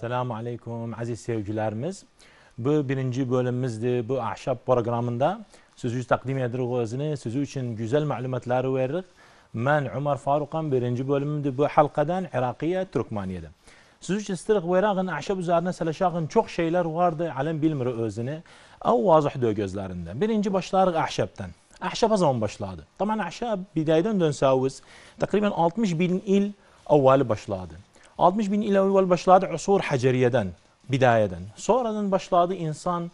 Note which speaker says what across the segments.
Speaker 1: Selamun Aleyküm aziz sevgilerimiz. Bu birinci bölümümüzdü bu ahşap programında. Sözü takdim edirik özünü, sözü için güzel malumatları veririk. Ben Umar Faruk'an birinci bölümümdü bu halkadan Irakiye, Türkmaniye'de. Siz için istirik verağın ahşap üzerine seleşağın çok şeyler vardı alem bilmir özünü. Av vazih diyor gözlerinden. Birinci başlarıq ahşaptan. Ahşaba zaman başladı. Tamam ahşap bidayeden dönsaviz. Takriben 60 bin il avvali başladı. 60 bin il evvel başladı usur haceriyeden, bidayeden. Sonradan başladı insan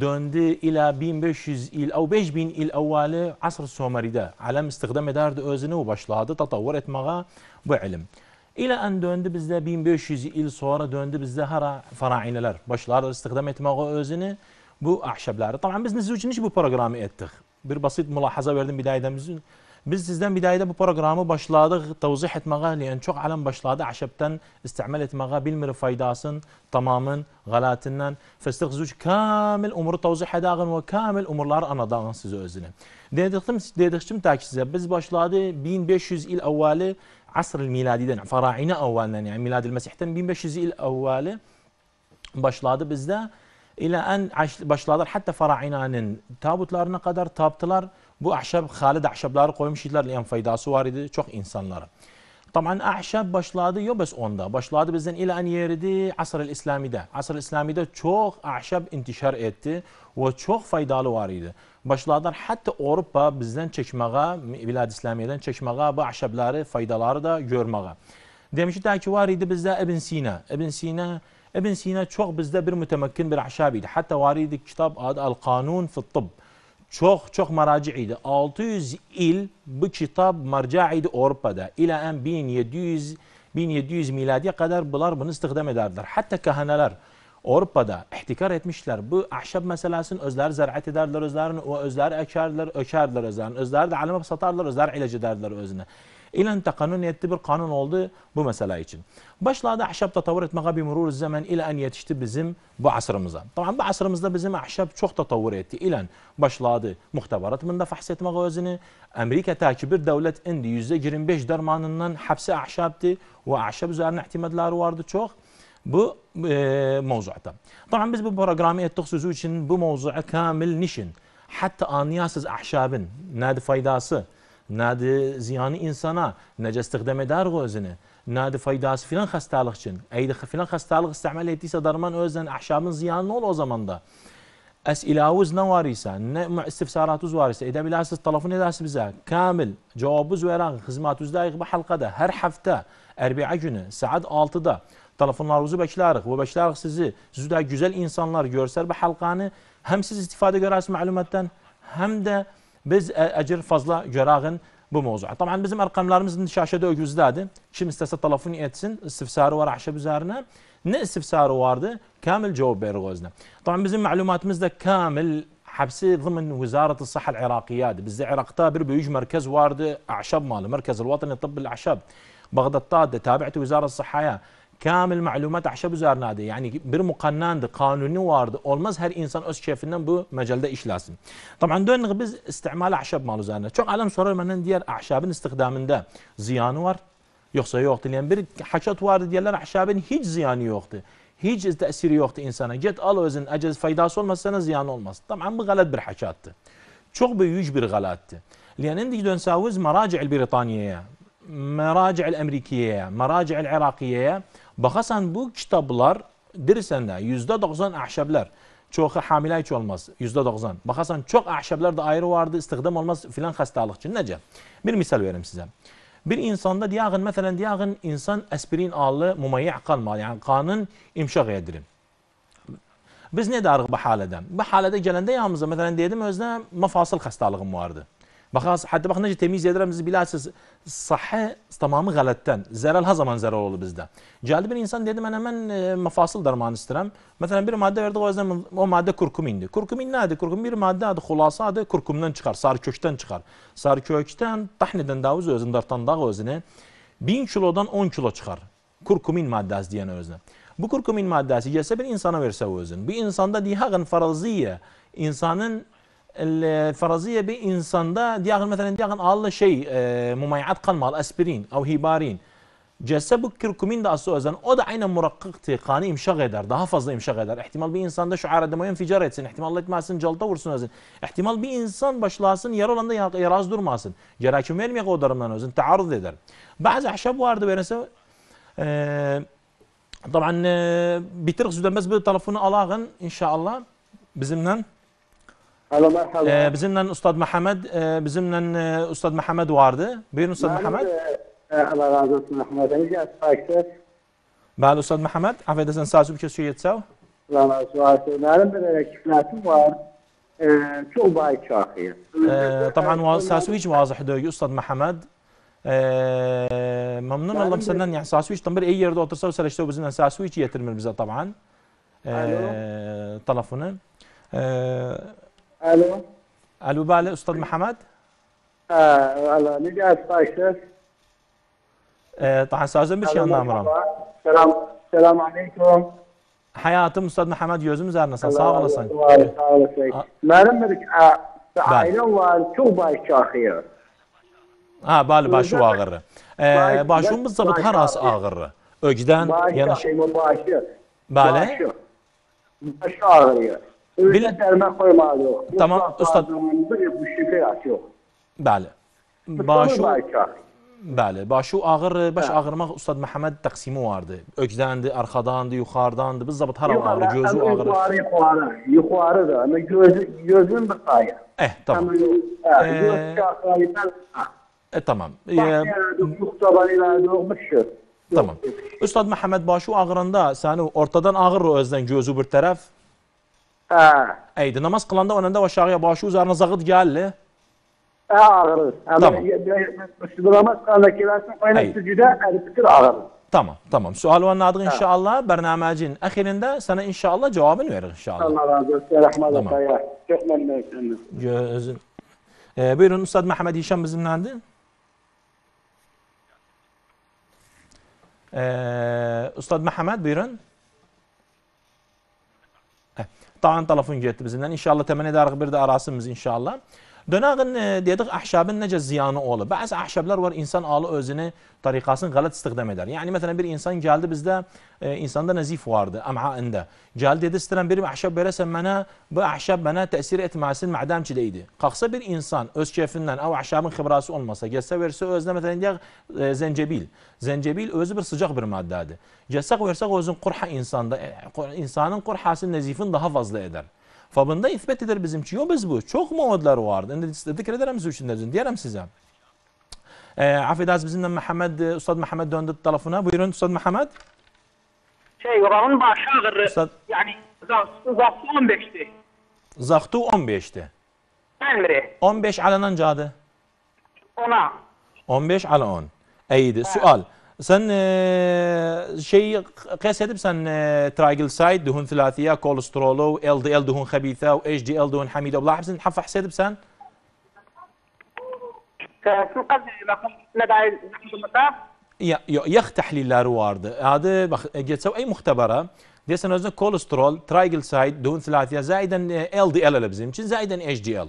Speaker 1: döndü ilə 1500 il, əv 5000 il əvvəli əsr Someridə aləm istiqdam edərdi özünü və başladı tatavvur etməyə bu ilim. İlə ən döndü bizdə 1500 il sonra döndü bizdə hara farainələr başladı istiqdam etməyə özünü bu əhşəbləri. Tabii biz necə üçün bu proqramı etdik? Bir basit mülahaza verdim bidayədən bizim. Biz sizden bir dayda bu programı başladık tavzih etmeye liyen çok alem başladı aşepten istemel etmeye bilmir faydasın tamamen galatinden festik zuç kamil umuru tavzih edağın ve kamil umurlar anadağın size özünü. Dediktim, dediktim ta ki size biz başladı 1500 il evveli asr miladiden faraine evvelinden yani milad-ı mesihten 1500 il evveli başladı bizde ile en başladılar hatta farainanın tabutlarına kadar taptılar. Bu ahşap, halid ahşapları koymuşlar. Yani faydası var idi çok insanlara. Taban ahşap başladı yok bes onda. Başladı bizden ilan yeridi asr İslami'de. Asr İslami'de çok ahşap intişar etti ve çok faydalı var idi. Başladılar hatta Avrupa bizden çekmeye, Bilad İslamiye'den çekmeye bu ahşapları, faydaları da görmeye. Demişti ki var idi bizde Ebn Sina. Ebn Sina Ebn Sina çok bizde bir mütemekkin bir ahşabiydi. Hatta var idi kitap adı Al-Kanun fi Tıbb çok çok maraciydi. 600 il bu kitap marcaiydi Avrupa'da. İla en 1700 1700 miladiye kadar bunlar bunu istihdam ederdiler. Hatta kahaneler Avrupa'da ihtikar etmişler. Bu ahşap meselesini özler zer'at ederler özlerini ve özler ekerler, ökerler özlerini. özler de aleme satarlar, özler ilacı ederler özüne. İlən təqanun etdi, bir qanun oldu bu məsələ üçün. Başladı əhşab tatavvur etməyə bir mürur zaman ilə ən yetişdi bizim bu asrımıza. Tabii bu asrımızda bizim əhşab çox tatavvur etdi. İlən başladı muxtəbarat mında fəhs etməyə özünü. Amerika təki bir dövlət indi %25 dərmanından həbsi əhşabdır və əhşab üzərinə ehtimadları vardı çox. bu e, mavzuata. Tabii biz bu proqramı etdik sözü üçün bu mavzua kamil nişin. Hətta aniyasız əhşabın nədir faydası? نادی زیانی انسانا نجا استخدام دار غوزنه نادی faydası filan hastalık için. Eyde filan hastalık istemel ettiyse darman özden ahşabın ziyanlı ol o zaman da. Es'ilavuz ne var ise, ne istifsaratuz var ise, edebilirsiniz, telefon edersiniz bize. Kamil, cevabuz veren, hizmatuz layık bu halkada, her hafta, erbi'a günü, saat 6'da telefonlarınızı bekleriz bu bekleriz sizi. Sizi de güzel insanlar görser bu halkanı hem siz istifade görürsünüz malumattan hem de biz əcr fazla görəğin bu mövzuya. Taban bizim ərqamlarımız indi şaşədə ögüzdədir. Kim istəsə telefon etsin, istifsarı var əhşəb üzərinə. Nə istifsarı vardı? Kamil cavab verir özünə. Taban bizim məlumatımızda kamil حبسي ضمن وزارة الصحة العراقية بزي عراقتا بير بيج مركز وارد أعشاب ماله مركز الوطني لطب الأعشاب بغداد تابعت وزارة الصحة kamil məlumat ahşab üzərinədir. Yəni bir müqənnəndir, qanuni vardır. Olmaz hər insan öz keyfindən bu məcəldə işləsin. Taban dönük biz istimal ahşab mal üzərinə. Çox aləm sorar məndən deyər ahşabın istiqdamında ziyanı var yoxsa yoxdur. Yəni bir haçat var deyirlər ahşabın heç ziyanı yoxdur. Heç təsiri yoxdur insana. Get al özün əcəz faydası olmasa sənə ziyanı olmaz. Taban bu qələt bir haçatdır. Çox böyük bir qələtdir. لأن عندك دونساوز مراجع البريطانية مراجع الأمريكية مراجع العراقية Baxasan bu kitablar deyirsən də 90% əhşəblər. Çoxu hamilə heç olmaz 90%. Baxasan çox əhşəblər də ayrı vardı, istiqdam olmaz filan xəstəlik üçün. Necə? Bir misal verim sizə. Bir insanda diyağın, məsələn, diyağın insan aspirin alı mümayyə qalmalı, yəni qanın imşaq edilir. Biz nə edirik bu halədə? Bu halədə gələndə yanımıza, məsələn, dedim özünə məfasıl xəstəliyim vardı. Baxaq, hətta baxın necə temiz edirəm, siz bilərsiniz, sahə tamamı qələtdən, zərər ha zaman zərər olur bizdə. Gəldi bir insan dedi, mən həmən e, məfasıl darmanı istəyirəm. Məsələn, bir maddə verdi, o, əzdən, o maddə kurkumindir. Kurkumin nədir? Kurkumin bir maddədir, xulasa adı kurkumdan çıxar, sarıkökdən çıxar. Sarıkökdən, dahnidən davuz özünü, dartandağı özünü 1000 kilodan 10 kilo çıxar. Kurkumin maddəsi deyən özünə. Bu kurkumin maddəsi gəlsə bir insana versə özün. Bu insanda dihaqın faraziyyə, insanın الفرزية بانسان دا دياغن مثلا دياغن على شيء آه، مميعات قلم مال اسبرين او هيبارين جسب كركمين دا اسو اذن او ده عين مرقق تقاني مشغل دا ده حفظ مشغل در احتمال بانسان دا شعار دا دمويه انفجار يتسن احتمال لك ماسن جلطه ورسن اذن احتمال بانسان باشلاسن يرولنده يراز دور ماسن جراكم مير مي قودرمدن اذن تعرض در بعض احشاب وارد بيرسه آه، طبعا آه، بيترخص ده بس بالتليفون الاغن ان شاء الله بزمنا الو مرحبا بزمنا استاذ محمد بزمنا استاذ محمد وارده بين استاذ محمد. بعد أستاذ محمد Mahmud. Rica محمد عفیدسن سازو بکه سوی یتساو Valla طبعا ساسو واضح دوی استاذ محمد ممنون الله مسنن يعني ساسو هیچ اي يرد اوترسا وسلشتو بزنا ساسو هيك يترمل بزا طبعا تلفونه Alo الو بله استاد محمد الو نجات باكر طبعا سازم بشي انا امرام Selam selam عليكم Hayatım Ustad Məhəmməd gözüm üzərinəsən. Sağ olasın. Sağ olasın. Merhaba. bir ailəm var, çox başı ağır. Ha, bəli, başı ağır. E, ee, başımız da haras ağır. Ögdən yana. Başı, başı. Bəli. Başı ağır. Öyle dərmə qoymalı yok. Tamam, ustad. Bu şükür yok. Bəli. Başı Bəli, başı ağır, baş ağırmaq ustad Məhəmməd təqsimi vardı. Ökdəndi, arxadandı, yuxarıdandı. Biz zəbət hər ağır, gözü ağır. Yuxarı, yuxarı, yuxarıdır. Amma gözü, gözün bir sayı. Eh, tamam. E, tamam. E, Tamam. Üstad Məhəmməd başı ağırında səni ortadan ağır o özdən gözü bir tərəf, Eydi namaz kılanda önünde aşağıya başı üzerine zağıt geldi. E Ağır. Tamam. Namaz kılanda kilersin aynı sücüde elbistir ağır. Tamam, tamam. Sual anladık inşallah. Bernamecin ahirinde sana inşallah cevabını verir inşallah. Allah razı olsun. Rahmet olsun. Tamam. Çok memnun Gözün. Ee, buyurun Üstad Mehmet Hişam bizimlendi. Ee, Üstad Mehmet buyurun. Dağın tarafını cəddimizdən. İnşallah təmən edərik bir də arasımız inşallah. Dönəqin, e, dedik, əhşabın necə ziyanı olub. Bəzi əhşablar var, insan alı özünü, tariqasını qalət istiqdam edər. Yəni, məsələn, bir insan gəldi bizdə, e, insanda nəzif vardı, əmhaində. Gəldi, dedi, istəyirəm, bir əhşab verəsən mənə, bu əhşab mənə təsir etməsin, mədəm ki, deydi. Qalxsa bir insan öz kefindən, əv əhşabın xibrası olmasa, gəlsə versə özünə, məsələn, deyək, e, zəncebil. Zəncebil özü bir sıcaq bir maddədir. Gəlsək versək özün qurha insanda, e, insanın qurhası nəzifini daha fazla edər. Fabında bunda ispat edilir bizim yobuz bu. Çok muadlar vardı. Endi zikrederim siz üçünden özün diyelim size. E, affedersiniz bizimle Muhammed, Ustad Muhammed döndü telefona. Buyurun Ustad Muhammed. Şey, oranın başı ağır. Ustad... Yani zaxtu 15'ti. Zaxtu 15'ti. Emri. 15 alanan cadı. Ona. 15 ala 10. Eydi. Sual. سن آه، شيء قيس هذا آه، ترايجل ترايجلسايد دهون ثلاثيه كوليسترول ال دي ال دهون خبيثه اتش دي ال دهون حميده بلاحظ حبس نحفى حسيت بسان يا يخ تحليل روارد هذا بخ... سو اي مختبره ديسن وزن كوليسترول ترايجلسايد دهون ثلاثيه زائدا آه، ال دي ال لبزم زائدا اتش دي ال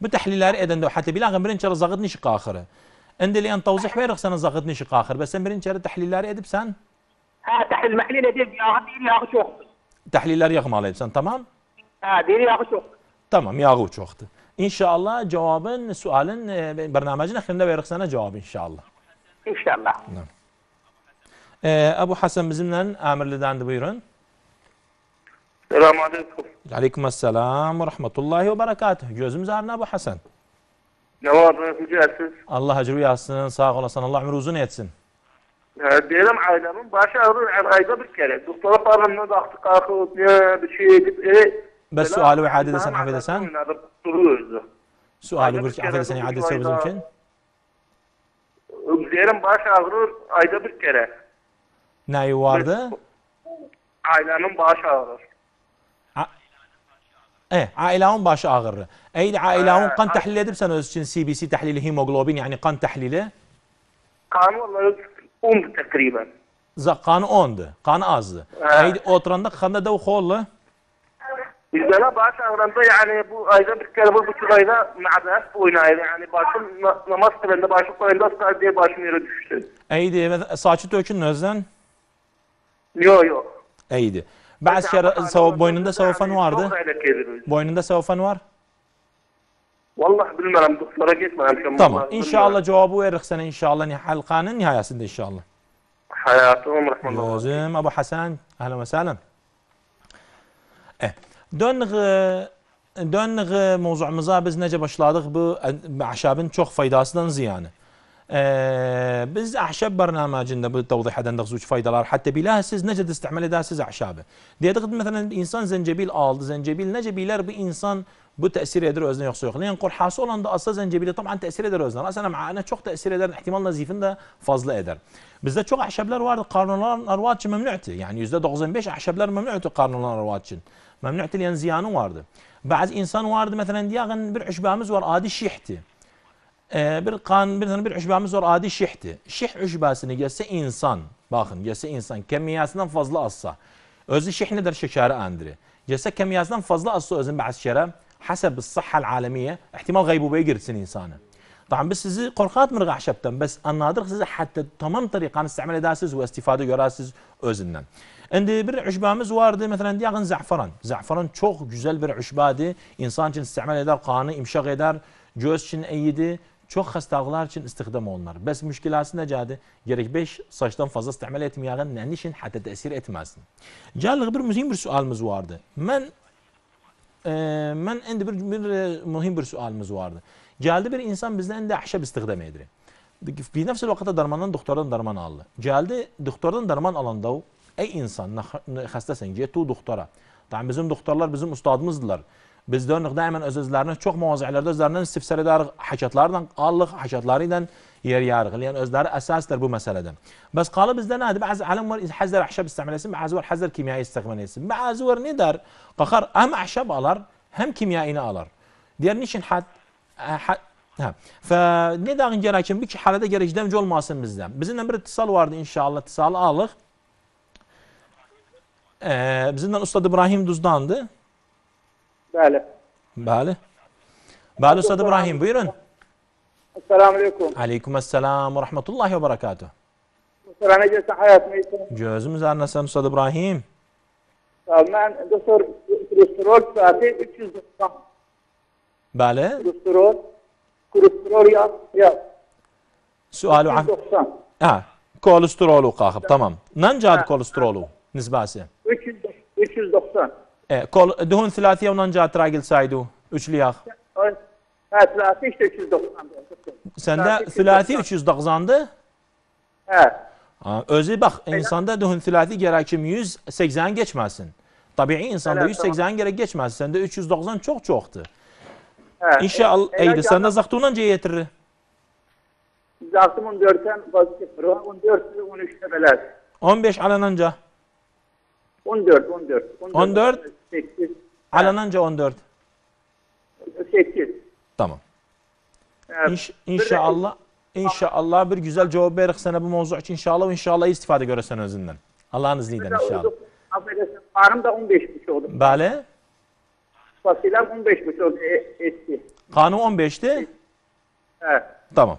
Speaker 1: بتحليلار ايضا حتى بلا غمرين شر زغطني شق عندي لان توضيح وين خصنا نزغطني شق اخر بس مرين كان تحليلاري ادب سن ها تحليل محليل ادب يا اخي شوخ تحليلاري يغمال ادب سن تمام ها ديري يا اخي شوخ تمام يا اخي شوخ ان شاء الله جوابا سؤالا برنامجنا خلينا وين خصنا جواب ان شاء الله ان شاء الله نعم Ebu Hasan bizimle Amirli'den de buyurun. Selamun Aleyküm. Aleyküm Selam ve Rahmetullahi ve Berekatuhu. Gözümüz ağrına Ebu Hasan. Ne Cevabınız mücelsiz. Allah hacru yazsın, sağ olasın. Allah ömür uzun etsin. Benim ee, ailemin başı ağrır ayda bir kere. Doktora paranına daxtı, kalkıp, ne bir şey edip, e, Bəs sualı və iade edəsən, əfv edəsən? Sualı bir əfv edəsən, iade etsə bizimkin? Üzerim baş ağrır ayda bir kere. Neyi vardı? Ailemin baş ağrır. Eh, ailənin başı ağrır. Eyl ailənin qan eh, ah. təhlil edirsən öz üçün CBC təhlili hemoglobin, yəni qan təhlili? Qanı onları 10 təqribən. Qanı 10-dur, qanı azdır. Eh. Eyl oturanda qanda da xoğullu? Bizlere baş ağrında yani bu ayda bir kere bu buçuk ayda madas oynaydı. Yani başım namaz kılında başım kılında sadece başım yere düştü. İyiydi. Saçı dökün özden? Yok yok. İyiydi. Bazı yara, savab, boynunda savafan vardı. Boynunda savafan var. Vallahi bilmiyorum. Doktora gitmemişim. Tamam. Vallahi, inşallah cevabı verir sana inşallah hani halkanın nihayesinde inşallah. Hayatım, ömür rahmetullah. Gözüm Abu Hasan. Ahlan ve selam. Eh. Dönğü dönğü mövzuumuza biz necə başladıq bu əşabın eh, çok faydasından ziyanı. آه، بز أعشاب برنامجنا بالتوضيح هذا النقص وش نغزوش فايدلار حتى بلاه سيز نجد استعمال ده سيز أعشابه دي أعتقد مثلا إنسان زنجبيل آل زنجبيل نجبيلار بإنسان بتأثير يدرو أزن يخصوخ يعني لين قر حاصولا ده أصلا زنجبيل طبعا تأثير يدرو أزن رأسنا مع أنا شوخ تأثير يدرو احتمال نزيفن ده فضل يدر بزاد أعشاب أعشابلار وارد قارنولار أرواتش ممنوعته يعني يزداد غزن بيش أعشاب أعشابلار ممنوعته قارنولار أرواتش ممنوعته لأن زيانه وارده بعض إنسان وارد مثلا دياغن برعش بامز وار شيحته e, bir kan bir bir üşbamız var adi şihti. Şih üşbasını gelse insan bakın gelse insan kemiyasından fazla assa. Özü şih nedir şekeri andiri. Gelse kemiyasından fazla assa özün bahs şere حسب الصحة العالمية احتمال غيبوبة يقرسن إنسانه طبعا بس سيزي قرقات من رقع شبتن بس النادر سيزي حتى تمام طريقة نستعمل داسز واستفادة يراسز özünden. Şimdi bir üşbamız vardı mesela yakın zaferan. Zaferan çok güzel bir üşbadı. İnsan için istimal eder, kanı imşak eder, göz için iyiydi, çox xəstəqlar üçün istiqdam olunur. Bəs müşkiləsi necədir? Gerək 5 saçdan fazla istiqmal etməyən nənin üçün hətta təsir etməsin. Gəliq bir mühim bir sualımız vardı. Mən e, mən indi bir, bir e, mühim bir sualımız vardı. Gəldi bir insan bizdən indi əhşəb istiqdam edir. Bir nəfs vaxtda darmandan doktordan darman aldı. Gəldi doktordan darman alanda o ey insan xəstəsən get o doktora. Tam bizim doktorlar bizim ustadımızdılar. Biz də nöqdə həmən öz-özlərini çox müvaziqələrdə özlərindən istifsər edərik, həkatlarla alırıq, həkatları ilə yer yarıq. Yəni özləri əsasdır bu məsələdə. Bəs qalı bizdə nədir? Bəzi alim var, həzər əhşəb istəməlisin, bəzi var həzər kimyayı istəqməl etsin. Bəzi var nə der? Qaxar həm əhşəb alar, həm kimyayını alar. Deyər niçin həd, həd Hə. Və nə dağın gərəkin bir ki, hələdə gərək dəmc olmasın bizdə. Bizimlə bir ittisal vardı inşallah, ittisalı alıq. Ee, bizimlə Ustad İbrahim Duzdandı. Bəli. Bəli. Bəli, Ustad İbrahim, buyurun. Selamünaleyküm. Aleyküm. Aleyküm Esselam ve Rahmetullahi ve Berekatuhu. Mesela necəsən, hayatın iyisin? Gözüm üzerine Ustad İbrahim. Mən doktor kolesterol saati 390. Bəli. Kolesterol, kolesterol yaz, yaz. Sualu af. 390. Ha, kolesterolu kalkıp, tamam. Nanca adı kolesterolu nisbası? 390. دهون ثلاثيه ومن جاء تراجل سايدو وش لياغ؟ Hə, ثلاثي 390-dır. Səndə ثلاثي 390-dır? Hə. Özü bax, insanda duhun ثلاثي gərək 180-i keçməsin. Təbii insanda 180-i gərək keçməsin. Səndə 390 çox-çoxdur. Hə. İnşallah, e, eydi, səndə zaxtunan cəyə yetirir. Zaxtum 14-dən vazifə, 14-13-də belədir. 15 alananca. 14, 14. 14. 14. 8. Alanınca 14. 8. Tamam. Evet. İnş, inşallah inşallah bir güzel cevap verir sana bu mevzu için İnşallah, inşallah istifade görürsen özünden. Allah'ın izniyle inşallah. Affedersin. Ağrım da 15 buçuk oldu. Bale. Fasilem 15 buçuk oldu e, eski. Kanun 15'ti? Evet. Tamam.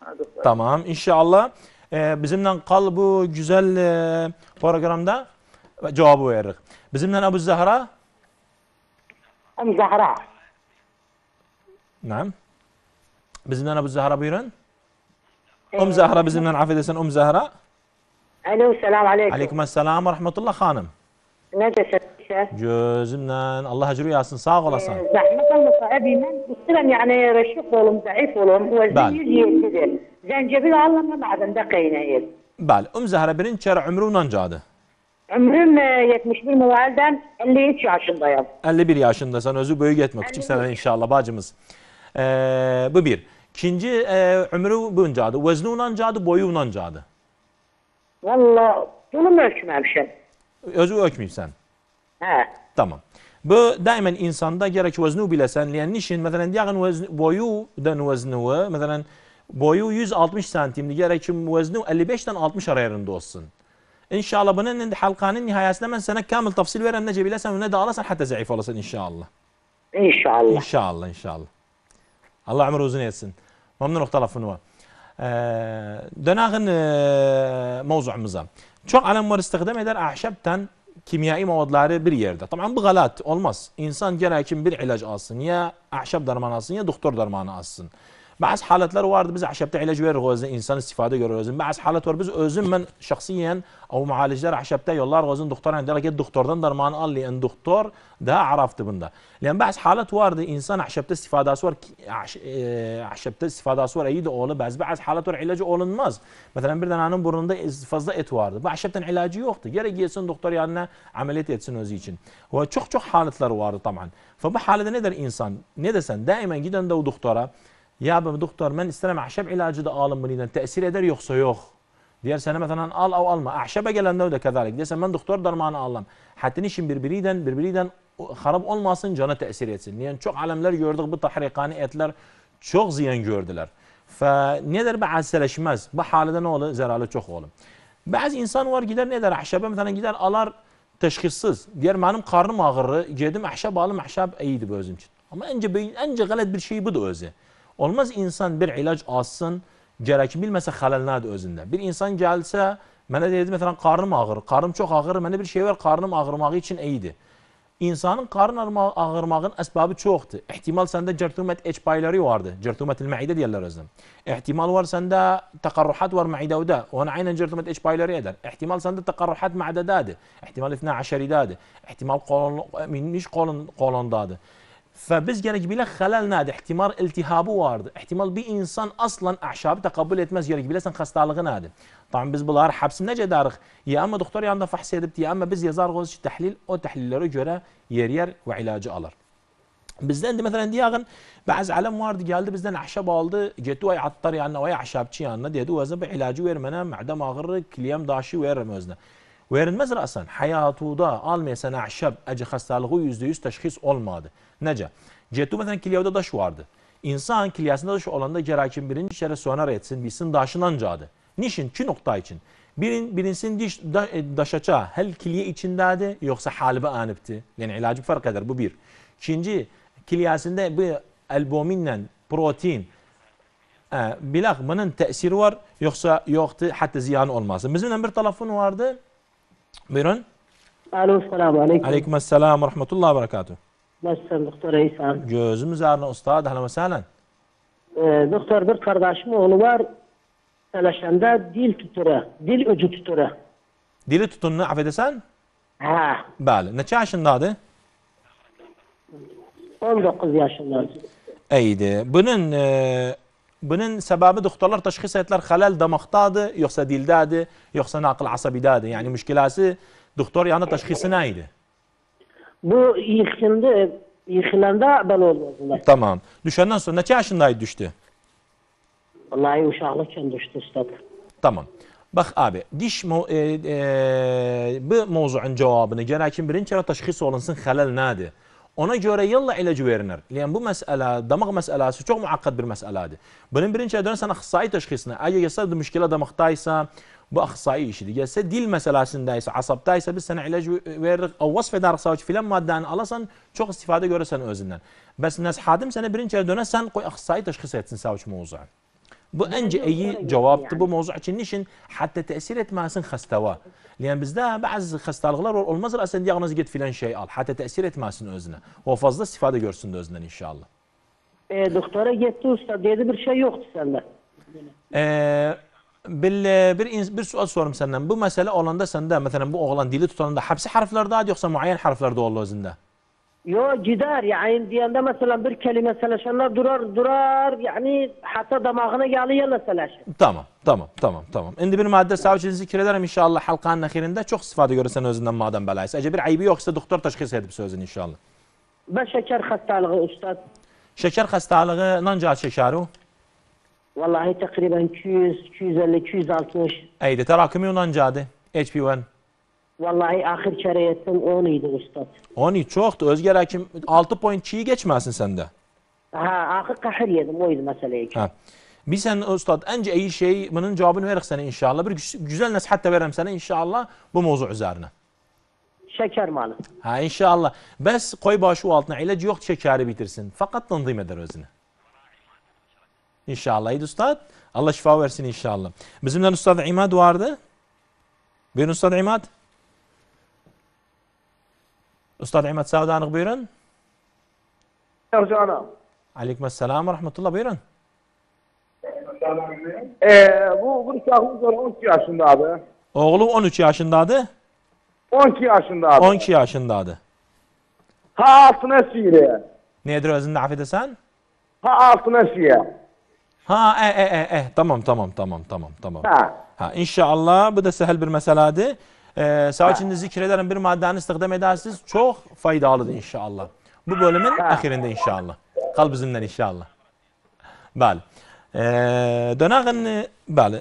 Speaker 1: Hadi. Tamam. İnşallah e, bizimle kal bu güzel e, programda جواب ويرغ بزمنا أبو الزهراء أم زهراء نعم بزمنا أبو الزهراء بيرن إيه. أم زهراء بزمنا عفيدة سن أم زهراء ألو السلام عليكم عليكم السلام ورحمة الله خانم نجا جزمنا الله هجر ياسن صاغ ولا صاغ إيه، زحمة المصعبي من يعني رشق ولم ضعيف ولم هو زين بال. الله ما بعد زي زي زي زي زي زي زي زي زي Ömrüm 71 müvaliden 53 yaşındayım. 51 yaşında sen Özü büyük etme. Küçük senden inşallah bacımız. Ee, bu bir. İkinci e, ömrü bunca adı. Vezni unanca adı, boyu unanca adı. Valla bunu ölçmemişim. Özü ölçmeyeyim sen. He. Tamam. Bu daimen insanda gerek veznu bilesen. Yani için mesela diyelim boyu den veznu. Mesela boyu 160 santimli. Gerek veznu 55'den 60 arayarında olsun. İnşallah bunun halkanın nihayesinde ben sana kamil tafsil veren nece bilesen ne dağılasın hatta zayıf olasın inşallah. İnşallah. İnşallah inşallah. Allah ömür uzun etsin. Memnun ihtilafın var. Ee, dönağın e, mevzuumuza. Çok alemler istikdam eder ahşaptan kimyai mavadları bir yerde. Tamam bu galat olmaz. İnsan gerekin bir ilaç alsın. Ya ahşap darmanı alsın ya doktor darmanı alsın. Bəzi halətlər vardı, biz əşəbdə ilaç veririk özünə, insan istifade görür özün. Bəzi halət var, biz özüm mən şəxsiyyən o müalicələr əşəbdə yollar özün doktoran deyirlər ki, doktordan derman alı leyin doktor da araftı bunda. Leyin bəzi halət vardı, insan əşəbdə istifadəsi var, əşəbdə e, istifadəsi var, iyi de olur. bazı bəzi halət var, ilacı olunmaz. Mesela birden dənənin burnunda fazla et vardı. Bu əşəbdən ilacı yoxdur. Gerek yesin doktor yanına əməliyyat etsin özü üçün. Ve çok çok halətlər vardı, tamam. Fakat bu halədə nə der insan? Ne desen? Daimən gidən də o doktora, ya ben doktor ben istemem ahşap ilacı da alın bundan. Tesir eder yoksa yok. Diğer sene mesela al av alma. Ahşaba gelenler de kezalik. Diyersen ben doktor darmanı alam. Hatta işin birbirinden birbirinden harap olmasın cana tesir etsin. Yani çok alemler gördük bu tahrikani etler çok ziyan gördüler. Fa nedir bahseleşmez. Bu halde ne olur? Zararlı çok olur. Bazı insan var gider ne der? Ahşaba mesela gider alar teşhissız. Diğer benim karnım ağırı. Gedim ahşap alım ahşap iyiydi bu özüm için. Ama önce, önce galet bir şey bu da özü. Olmaz insan bir ilac alsın, gərək bilməsə xələlnadır özündə. Bir insan gəlsə, mənə deyir, məsələn, qarnım ağır, qarnım çox ağır, mənə bir şey ver, qarnım ağırmağı üçün eydir. İnsanın qarın ağırmağın əsbəbi çoxdur. İhtimal səndə cərtumət eçpayları vardır. Cərtumətül məidə deyirlər özünə. İhtimal var səndə təqarruhat var məidəvdə. Ona aynən cərtumət eçpayları edər. İhtimal səndə təqarruhat mədədədir. İhtimal 12-dədir. İhtimal qolun, minmiş qolun, qolundadır. فبس جرج بيلا خلال ناد احتمال التهاب وارد احتمال بي انسان اصلا اعشاب تقبل اتمز جرج بيلا سن خستال غناد طبعا بس بلار حبس نجا دارخ يا اما دكتور يا عنده فحص يدبت يا اما بس يزار غوز تحليل او تحليل رجرا يرير وعلاج الر بس دي مثلا دياغن بعز علم وارد قال بس اعشاب والد جتو اي عطر يعني ويا اعشاب تشي عندنا دي دو وزن بعلاج ويرمنا معدم اغر كليام داشي ويرمزنا ويرن مزر اصلا حياته دا المي سنه اعشاب اجي خاصه غو يزد يز تشخيص اول ماده Nece? Cetubeten kilyavda daş vardı. İnsan kilyasında daş şu olanda gerakin birinci şere sonar etsin bilsin daşınan cadı. Nişin? Çi nokta için. Birin, birinsin diş da, e, daşaça hel kilye içindeydi yoksa halbe anipti. Yani ilacı fark eder bu bir. İkinci kilyasında bu albuminle protein e, bilak bunun tesiri var yoksa yoktu hatta ziyan olmaz. Bizimle bir telefon vardı. Buyurun. Alo selamu aleyküm. Aleyküm selamu rahmetullahi ve berekatuhu. Nasılsın doktor İhsan? Gözümüz ağrına ustad. Hala meselen. Ee, doktor bir kardeşim oğlu var. Seleşende dil tutura. Dil öcü tutura. Dili tutununu affedersen? Ha. Bəli. Neçə yaşındadır? 19 yaşındadır. Eydi. Bunun e, bunun sebebi doktorlar təşxis etdilər xəlal damaqdadır, yoxsa dildədir, yoxsa naql əsəbidədir. yani müşkiləsi doktor yanı təşxisi nə idi? Bu yıkıldı, yıkılanda ben olmadılar. Tamam. Düşenden sonra neçə yaşındaydı düştü? Vallahi uşaqlıkken düştü üstad. Tamam. Bax abi, diş mo- e, e, bu mövzuun cavabını gərəkin birinci kərə təşxis olunsun xələl nədir? Ona göre yalla ilacı verilir. Yəni bu mesele, damaq meselesi çok müəqqəd bir məsələdir. Bunun birinci dönə sənə xəsai təşxisinə. Əgər yəsədə müşkilə damaqdaysa, bu aksayı işidir. Gelse dil meselesindeyse, asaptaysa biz sana ilaç veririk. O vasfeder aksayıcı filan maddeni alasan çok istifade görürsen özünden. Bes neshadim sana birinci yere dönersen koy aksayı teşhis etsin savcı mevzuğa. Bu önce iyi cevaptı bu mevzu için. Niçin? Hatta tesir etmesin hastava. Yani bizde bazı hastalıklar olmaz da sen diagnoz git filan şey al. Hatta tesir etmesin özüne. O fazla istifade görsün de özünden inşallah. E, doktora gitti usta dedi bir şey yoktu sende. E, bir, bir, bir sual sorum senden. Bu mesele olanda sende, mesela bu oğlan dili tutanda hapsi harflerde yoksa muayyen harflerde oldu özünde? Yo gider yani diyende mesela bir kelime seleşenler durar durar yani hatta damağına geliyor seleşir. Tamam tamam tamam tamam. Şimdi bir madde sağ için zikir ederim inşallah halkanın ahirinde çok sıfatı görürsen özünden madem belaysa. Ece bir ayıbı yoksa doktor taşkis edip sözün inşallah. Ben şeker hastalığı ustad. Şeker hastalığı nanca şekeri? Vallahi تقريبا 200 250 260 اي ده تراكمي olan cadı. HP1. Vallahi ahir çereyetim 10 idi ustad. 10 çoktu. Özger Hakim 6 point çiğ geçmesin sende. Ha, ahir kahir yedim. Oydu meseleyi. Ha. Biz sen ustad önce iyi şey bunun cevabını veririz sana inşallah. Bir güzel nasihat de veririm sana inşallah bu mevzu üzerine. Şeker malı. Ha inşallah. Bes koy başı altına ilacı yok şekeri bitirsin. Fakat tanzim eder özünü. İnşallah. Ey Üstad Allah şifa versin inşallah. Bizimden Üstad İmad vardı. Buyurun Üstad İmad. Üstad İmad Savdanık buyurun. Ercan'a. Aleykümselam ve rahmetullah buyurun. Ee, bu Gülşah'ın oğlu 12 yaşındaydı. Oğlu 13 yaşındaydı. 12 yaşındaydı. 12 yaşındaydı. Ha altına şiiri. Nedir özünde affedersen? Ha altına şiiri. Ha e e e e tamam tamam tamam tamam tamam. Ha. ha inşallah bu da sehel bir meseladır. Ee, sağ içinde zikrederim bir maddeni istikdam edersiniz. Çok faydalıdır inşallah. Bu bölümün ha. ahirinde inşallah. Kal bizimle inşallah. Bəli. Dönəğin, bəli,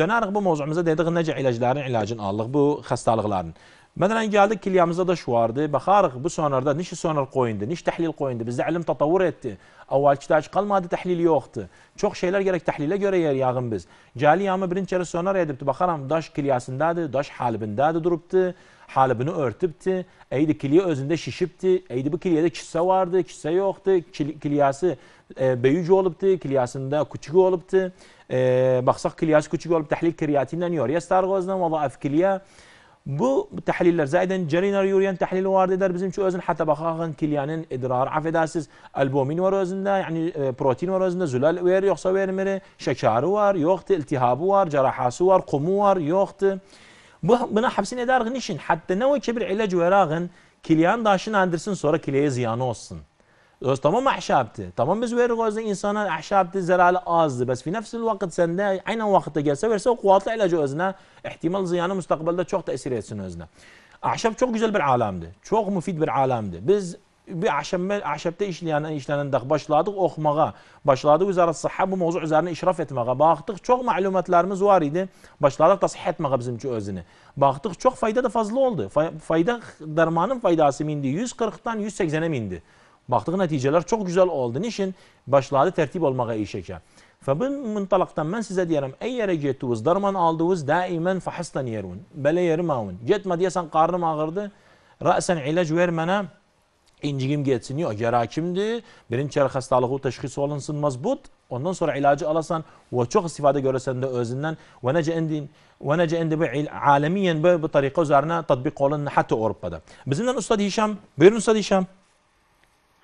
Speaker 1: dönərik bu mövzumuza dedik necə ilacların ilacını aldıq bu xəstəliklərin. Mesela geldik kilyamızda da şu vardı. Bakarık bu sonlarda niş sonar koyundu, niş tehlil koyundu. Bizde ilim tatavur etti. Avvalki taç kalmadı, tehlil yoktu. Çok şeyler gerek tehlile göre yer yağın biz. Cali yağımı birinci kere sonar edipti. Bakarım daş kilyasındadı, daş halibindadı duruptu. Halibini örtüpti. Eydi kilye özünde şişipti. Eydi bu kilyede kisse vardı, kisse yoktu. Kil, kilyası e, beyücü oluptu, kilyasında küçük oluptu. E, baksak kilyası küçük olup tehlil kiryatinden yor. Ya stargozdan, vaza af kilya. Bu tahliller zaten cerinar yürüyen tahlili var dediler. Bizim şu özün hatta bakakın kilyanın idrar affedersiz albumin var özünde yani e, protein var özünde zülal ver yoksa vermiri şekarı var yoktu iltihabı var cerahası var kumu var yoktu. Bu buna hapsine dargın işin hatta ne o kibir ilacı veragın kilyan daşını andırsın sonra kilyeye ziyanı olsun. روز تمام احشابته تمام بزوير غوز انسان احشابته زرال از بس في نفس الوقت سنده عين وقت جلسه ورسو قواطع الى جوزنا احتمال زيانه مستقبل ده چوق تاثير يسن وزنا احشاب چوق جزل بالعالم ده چوق مفيد بالعالم ده بز بی عشم عشب تیش لیان ایش لیان دخ باش لادق اخ مغا باش لادق وزارت صحه بو موضوع زارن اشرافت مغا باختق چوق معلومات لرم زواریده باش لادق تصحت مغا بزم چو ازنه باختق چوق فایده ده فضل فایده درمانم فایده اسمیندی 140 تان 180 میندی Baktığı neticeler çok güzel oldu. Niçin? Başladı tertip olmağa işe. Fabın mıntalaktan ben size diyelim ey yere gettiğiniz darman aldığınız daimen fahastan yerun. Bele yerimavun. Gitme diyesen karnım ağırdı. Rasen ilaç vermene incigim geçsin. Yok gerakimdi. Birinci kere hastalığı teşhis olunsun mazbut. Ondan sonra ilacı alasan ve çok istifade göresen de özünden ve nece endin ve nece endi bu alemiyen bu bu tariqa üzerine tatbik olun hatta Avrupa'da. Bizimden Ustad Hişam. Buyurun Ustad Hişam.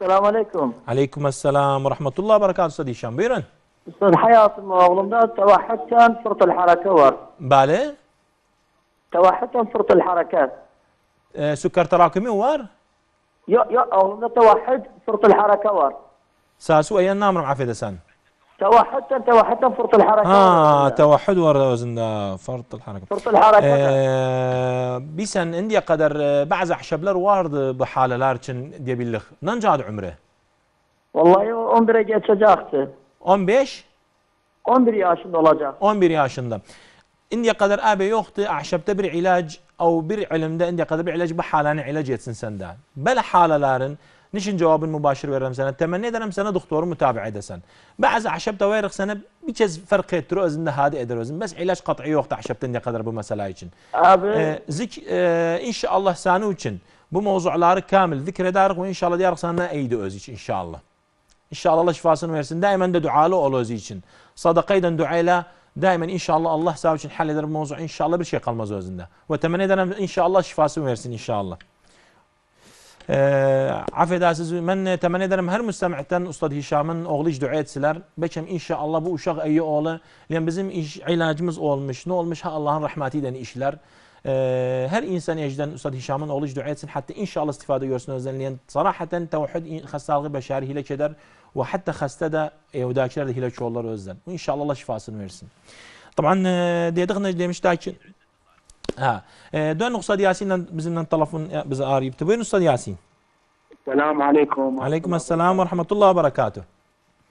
Speaker 1: السلام عليكم عليكم السلام ورحمة الله وبركاته هشام شامبيرن استاذ حياة والله توحد كان فرط الحركة ور بالي توحد كان فرط الحركة أه سكر تراكمي ور يا يا والله توحد فرط الحركة ور ساسو أي نامرم عفيدة فيدسان؟ توحدا توحدا فرط الحركه اه توحد وزن فرط الحركه فرط الحركه آه بيسن انديا قدر بعض حشبلر وارد بحاله لارچن ديبيلخ ننجاد عمره والله 11'e geçecekti. 15? 11 yaşında olacak. 11 yaşında. İndiye kadar abi yoktu. Ahşapta bir ilaç, av bir ilimde indiye kadar bir ilaç bu halana ilaç etsin senden. Bel halaların نشن جواب مباشر ورم سنه تمني درم سنه دكتور متابعه دسن بعض عشبت ويرق سنه بيتز فرق ترو ازن هذا ادرزن بس علاج قطعي يوقت عشبت قدر بمساله için آه زك آه ان شاء الله سانو için bu mevzuları kamil dikrederiz ve inşallah diyarız sana eydi öz için inşallah. İnşallah Allah şifasını versin. Daimen de dualı ol özü için. Sadakayla duayla daimen inşallah Allah sağ için halleder bu mevzu. İnşallah bir şey kalmaz özünde. Ve temenni ederim inşallah şifasını versin inşallah. e, affedersiniz mən e, təmən edərəm hər müstəmətdən ustad Hişamın oğlu ic dua etsələr bəlkə inşallah bu uşaq iyi oğlu yəni bizim iş, ilacımız olmuş nə olmuş ha Allahın rəhməti ilə işler. e, ee, her insan ecden Üstad Hişam'ın oğlu dua etsin. Hatta inşallah istifade görsün özelliğin. Sarahaten tevhid hastalığı beşeri hilek keder, Ve hatta hasta da evdakiler de hilek olurlar özden. İnşallah Allah şifasını versin. Tabii e, dedik ne demiştik ki ها آه، دون استاذ ياسين Yasin'den التلفون بزار bize arayıp. استاذ ياسين السلام عليكم عليكم السلام ورحمة الله وبركاته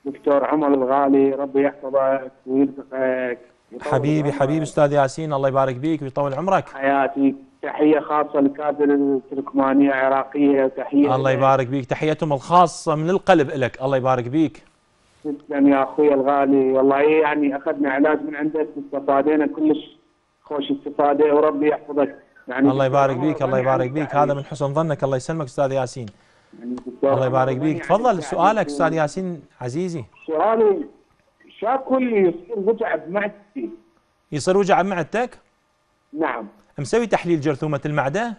Speaker 1: دكتور عمر الغالي ربي يحفظك ويرزقك حبيبي حبيبي استاذ ياسين الله يبارك بيك ويطول عمرك حياتي تحيه خاصه للكادر التركمانيه العراقيه تحيه الله يبارك بيك تحيتهم الخاصه من القلب لك الله يبارك بيك تسلم يا اخوي الغالي والله يعني اخذنا علاج من عندك واستفادينا كلش خوش استفاده وربي يحفظك يعني الله يبارك بيك يعني الله يعني يبارك بيك هذا يعني من حسن ظنك الله يسلمك استاذ ياسين الله يبارك بيك تفضل سؤالك استاذ ياسين عزيزي سؤالي شاكو اللي يصير وجع بمعدتي يصير وجع بمعدتك؟ نعم مسوي تحليل جرثومة المعدة؟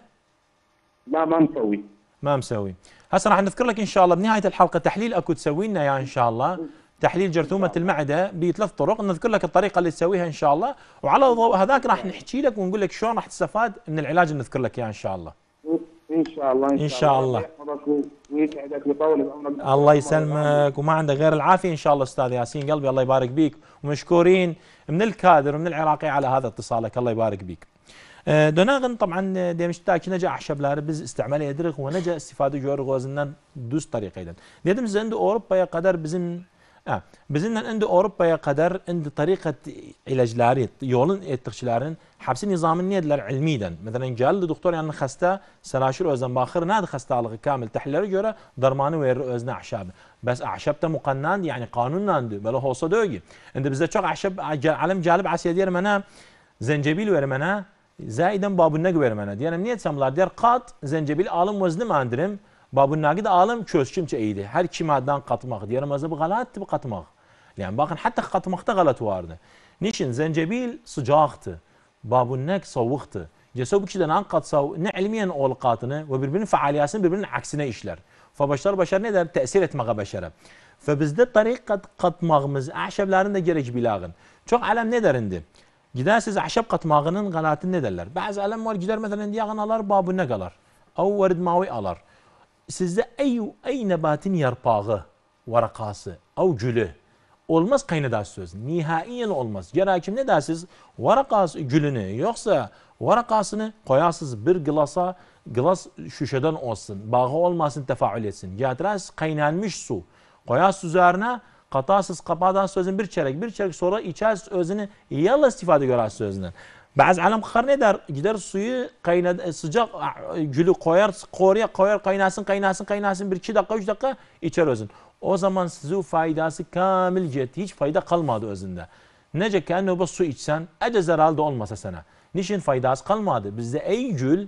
Speaker 1: لا ما مسوي ما مسوي هسه راح نذكر لك ان شاء الله بنهايه الحلقه تحليل اكو تسوي لنا اياه ان شاء الله تحليل جرثومة المعدة بثلاث طرق نذكر لك الطريقة اللي تسويها إن شاء الله وعلى ضوء هذاك راح إيه. نحكي لك ونقول لك شلون راح تستفاد من العلاج اللي نذكر لك إياه إن شاء الله ان شاء الله ان شاء الله, الله. ويسعدك ويطول بعمرك الله يسلمك وما عندك غير العافيه ان شاء الله استاذ ياسين قلبي الله يبارك بيك ومشكورين من الكادر ومن العراقي على هذا اتصالك الله يبارك بيك آه، دوناغن طبعا آه، ديمشتاك نجا احشب لاربز استعمال يدرغ ونجا استفاده جورغ وزنن دوس طريقه ايضا ديدم زند اوروبا قدر بزن آه. بزنا عند أوروبا يا قدر عند طريقة علاج لاريت يولن إتخشلارن حبس نظام النيد للعلميدا مثلا جال دكتور يعني خستة سلاشر وزن باخر ناد خستة على كامل تحليل جرا درمان وير وزن أعشاب بس أعشاب مقنن يعني قانون ناند بل هو صدوقي عند بزت شق أعشاب علم جالب عسيا دير منا زنجبيل وير زايدا باب النجوير منا دي أنا منيت سملار قات زنجبيل عالم وزن ما أندرم Babın naqid alim ko'z kimcha eydi. Her kimadan qatmoq. Diğer mazhabı galatdi bu qatmoq. Yani bakın hatta qatmoqda galat vardı. Niçin? Zencebil sıcaktı. Babun nak sovuqtı. Cesa bu kişiden an qatsa ne ilmiyen ol qatını ve birbirinin faaliyasını birbirinin aksine işler. Fa başlar başar ne der? Tesir etmeye başara. Fa bizde tariqat qatmağımız ahşabların da gerek bilağın. Çok alem ne der indi? Gidersiniz ahşap katmağının galatini ne derler? Bazı alem var gider mesela diyağın alar babun ne kalar? Av verid mavi alar. sizde ey, ey nebatin yarpağı, varakası, avcülü. Olmaz kaynada söz. Nihaiyen olmaz. Gerakim ne dersiz, Varakası gülünü yoksa varakasını koyarsınız bir glasa, glas şüşeden olsun. Bağı olmasın tefaül etsin. Getirersiz kaynanmış su. Koyarsınız üzerine Katasız kapadan sözün bir çerek, bir çerek sonra içer özünü yalla istifade görer sözünden. Bazı alam kar ne der? Gider suyu kaynadı, e, sıcak gülü koyar, koruya koyar, kaynasın, kaynasın, kaynasın. Bir iki dakika, üç dakika içer özün. O zaman sizu faydası kamil gitti. Hiç fayda kalmadı özünde. Nece kendine bu su içsen, ece zararlı olmasa sana. Nişin faydası kalmadı. Bizde ey gül,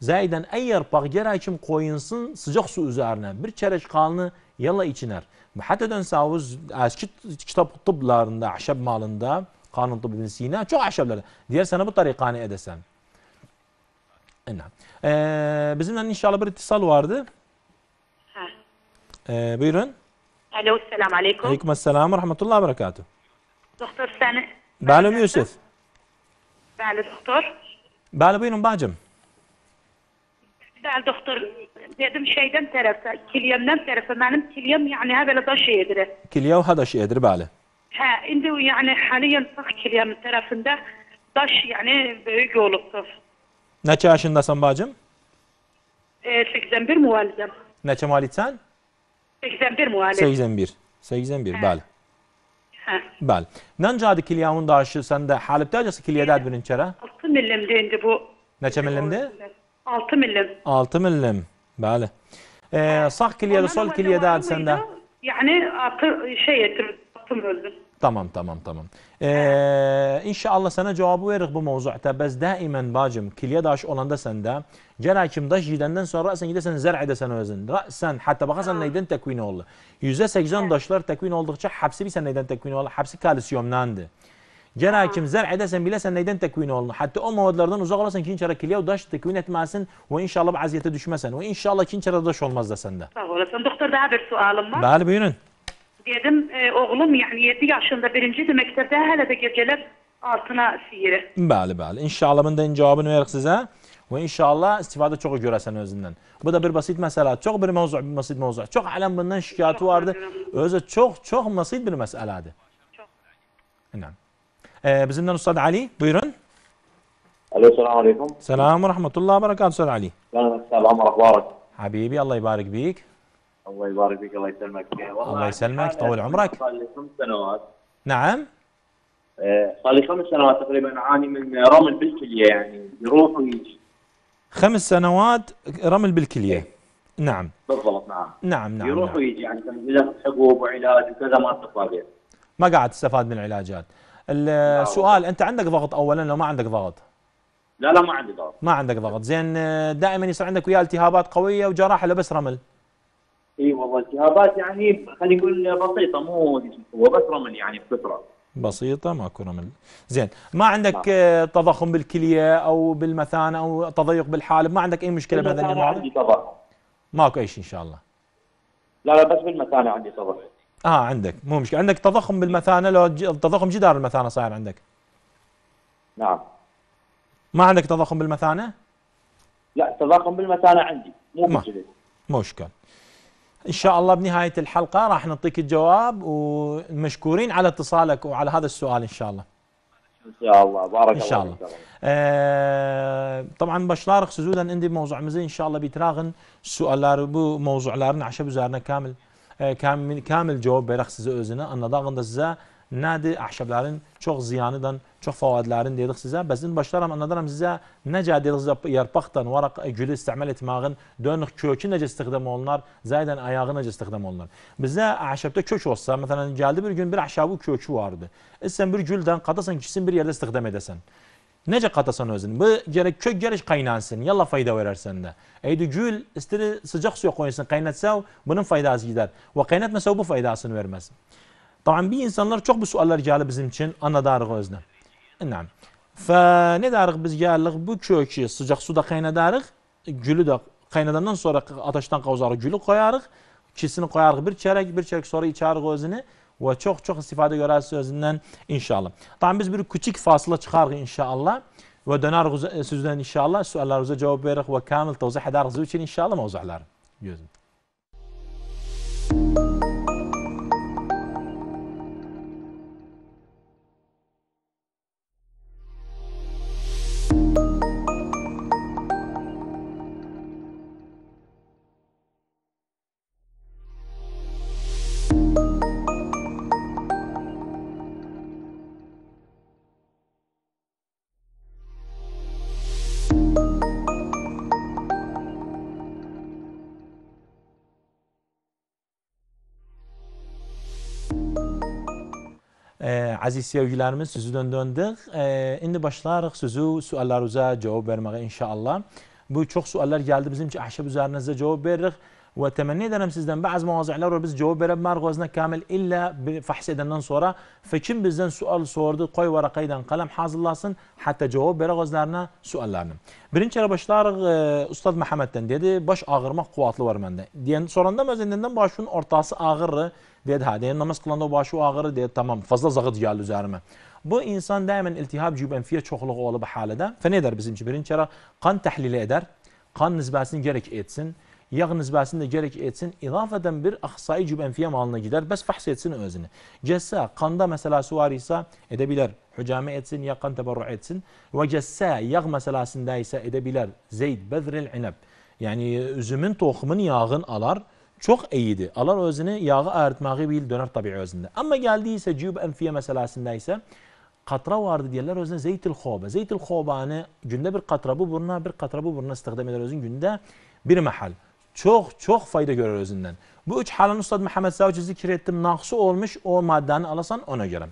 Speaker 1: zayden ey yarpak yer açım koyunsun sıcak su üzerine. Bir çereç kanlı yalla içiner. Hatta dön savuz, eski kitap tıblarında, ahşap malında, Kanun Tıbbı Sina çok aşağılardan. Diğer sene bu tarikani edesen. Ee, bizimle inşallah bir ittisal vardı. Ha. Ee, buyurun. Alo, selamu aleyküm. Aleyküm selamu rahmetullahi ve berekatuhu. Doktor sen... Bala Yusuf. Bala doktor. Bala buyurun bacım. Bala doktor dedim şeyden tarafta, kilyemden tarafta. Benim kilyem yani ha böyle da şeydir. Kilyev ha da şeydir bala. He, indi yani haliyen Akkilyan tarafında daş yani büyük olubdur. Neçə yaşındasan bacım? E, 81 müəllim. Neçə malisən? 81 müəllim. 81. 81, Hə. bəli. Hə. Bəli. Nə adı kiliyamın daşı səndə Halibdə acası kiliyədə adbirin çərə? 6 millimdir indi bu. Neçə millimdir? 6 millim. 6 millim. Bəli. E, sağ kiliyədə, sol kiliyədə ad səndə? Yani atı şey etim Aklım öldü. Tamam tamam tamam. Ee, inşallah sana cevabı verir bu mevzuda. Biz daimen bacım kilya daş olanda sende. Gel hakim daş yidenden sonra sen gidesen zer'e de sen özün. Sen hatta bakasan neyden tekvin oldu. Yüzde seksen daşlar tekvin oldukça hapsi bir sen neyden tekvin oldu. Hapsi kalsiyumdandı. Gel hakim zer'e de sen bile sen neyden tekvin oldu. Hatta o mevzulardan uzak olasın ki inşallah kilya daş tekvin etmezsin. Ve inşallah aziyete düşmesen. Ve inşallah kim inşallah daş olmaz da sende. Sağ olasın. Doktor daha bir sualım var. Bel buyurun. Yedim e, oğlum yani 7 yaşında birincidir məktəbdə hələ də gecələr altına siyirir. Bəli, bəli. İnşallah mən də cavabını verək sizə. Və inşallah istifadə çox görəsən özündən. Bu da bir basit mesele. Çok bir mövzu, bir basit mövzu. Çok aləm bundan şikayəti vardı. Özü çok çok basit bir məsələdir. Çox. İnan. Ee, bizimdən Ustad Ali, buyurun. Alo, selamun aleyküm. Selamun rahmetullah ve Ustad Ali. Selamun aleyküm, barak. Habibi, Allah ibarik bik. الله يبارك فيك الله يسلمك الله يسلمك طول عمرك صار لي خمس سنوات نعم صار إيه، لي خمس سنوات تقريبا اعاني من رمل بالكليه يعني يروح ويجي خمس سنوات رمل بالكليه إيه. نعم بالضبط نعم نعم نعم يروح نعم. ويجي يعني حبوب وعلاج وكذا ما استفاد ما قاعد تستفاد من العلاجات السؤال انت عندك ضغط اولا لو ما عندك ضغط لا لا ما عندي ضغط ما عندك ضغط زين دائما يصير عندك وياه التهابات قويه وجراحه لو بس رمل اي والله التهابات يعني خلينا نقول بسيطه مو هو بس رمل يعني بكثره بسيطة ماكو رمل زين ما عندك آه. تضخم بالكلية أو بالمثانة أو تضيق بالحالب ما عندك أي مشكلة بهذا النوع عندي تضخم ماكو أي شيء إن شاء الله لا لا بس بالمثانة عندي تضخم اه عندك مو مشكله عندك تضخم بالمثانه لو ج... تضخم جدار المثانه صاير عندك نعم ما عندك تضخم بالمثانه لا تضخم بالمثانه عندي مو مشكله مو مشكلة ان شاء الله بنهايه الحلقه راح نعطيك الجواب ومشكورين على اتصالك وعلى هذا السؤال ان شاء الله ان شاء الله بارك ان شاء الله, الله. آه طبعا باش نارق عندي موضوع مزين ان شاء الله بيتراغن السؤال بو موضوع aşağı عشان بزارنا كامل آه، كامل كامل جواب بيرخص زوزنا أن ضاغن دزا nədir? Əhşəblərin çox ziyanıdan, çox fəvaidlərin dedik sizə. Bəs indi başlaram anladıram sizə necə dedik sizə yarpaqdan varaq gülü istimal etməğin, dönüq kökü necə istiqdam olunar, zəydən ayağı necə istiqdam olunar. Bizə əhşəbdə kök olsa, məsələn gəldi bir gün bir əhşəbin kökü vardı. İstəsən bir güldən qatasan, kisin bir yerdə istiqdam edəsən. Necə qatasan özünü? Bu gərək kök gərək qaynansın, yalla fayda verərsən də. Eydi gül istiri sıcaq suya qoyunsan, qaynatsa bunun faydası gedər. Və qaynatmasa bu faydasını verməz. Tabii bir insanlar çok bu sorular geldi bizim için. Ana darıq özünə. Nعم. Fa ne darıq biz gəldik bu kökü sıcaq suda qaynadarıq, gülü də qaynadandan sonra ateşten qavzarıq, gülü qoyarıq, kisini qoyarıq bir çərək, bir çərək sonra içərik özünü ve çok çok istifade görərsiniz özündən inşallah. Tabii biz bir küçük fasıla çıxarıq inşallah ve dönərıq e, sizdən inşallah suallarınıza cevap veririk ve kamil təvzih edərik sizin üçün inşallah mövzuları. Gözüm. Thank Əziz sevgilərimiz, sözüdən döndük. E, indi başlayarıq sözü suallarınıza cavab verməyə inşallah. Bu çox suallar gəldi bizim ki, əhşəb üzərində cavab veririk. وتمنيت انا مسزدن بعض مواضيع لارو بس جواب برب مرغزنا كامل الا بفحص دنن سورا فكم bizden sual sordu koy varakaydan kalem hazırlasın hatta cevap beragozlarına suallarını. Birinci kere başlar e, Ustad Muhammed'den dedi baş ağırmak kuvvetli var mende. Diyen soranda mı özelinden başın ortası ağırı dedi ha diyen namaz kılanda başı ağırı dedi tamam fazla zağıt geldi üzerime. Bu insan daimen iltihab cüb enfiye çokluğu olup halede. Fe ne eder bizim için? Birinci kere kan tahlili eder. Kan nisbesini gerek etsin yağ nisbəsini də gərək etsin, ilavədən bir axsayıcü bənfiyyə malına gedər, bəs fəhs etsin özünü. Cəssə, qanda məsələsi var isə edə bilər, hücamə etsin, ya qan təbərru etsin. Və cəssə, yağ məsələsində isə edə bilər, zeyd, bəzril inəb. Yəni, üzümün toxumun yağın alar, çox iyidir. Alar özünü yağı əritməyi bil, dönər tabii özündə. Amma gəldiyi isə cüb ənfiyyə məsələsində isə katra vardı diyorlar. özne yüzden zeytil khoba. Zeytil khoba'nı günde bir katra bu buruna, bir katra bu buruna istihdam eder özün günde bir mahal. Çok çok fayda görür özündən. Bu üç halen Ustad Muhammed Savcı zikir ettim. olmuş o maddəni alasan ona görə.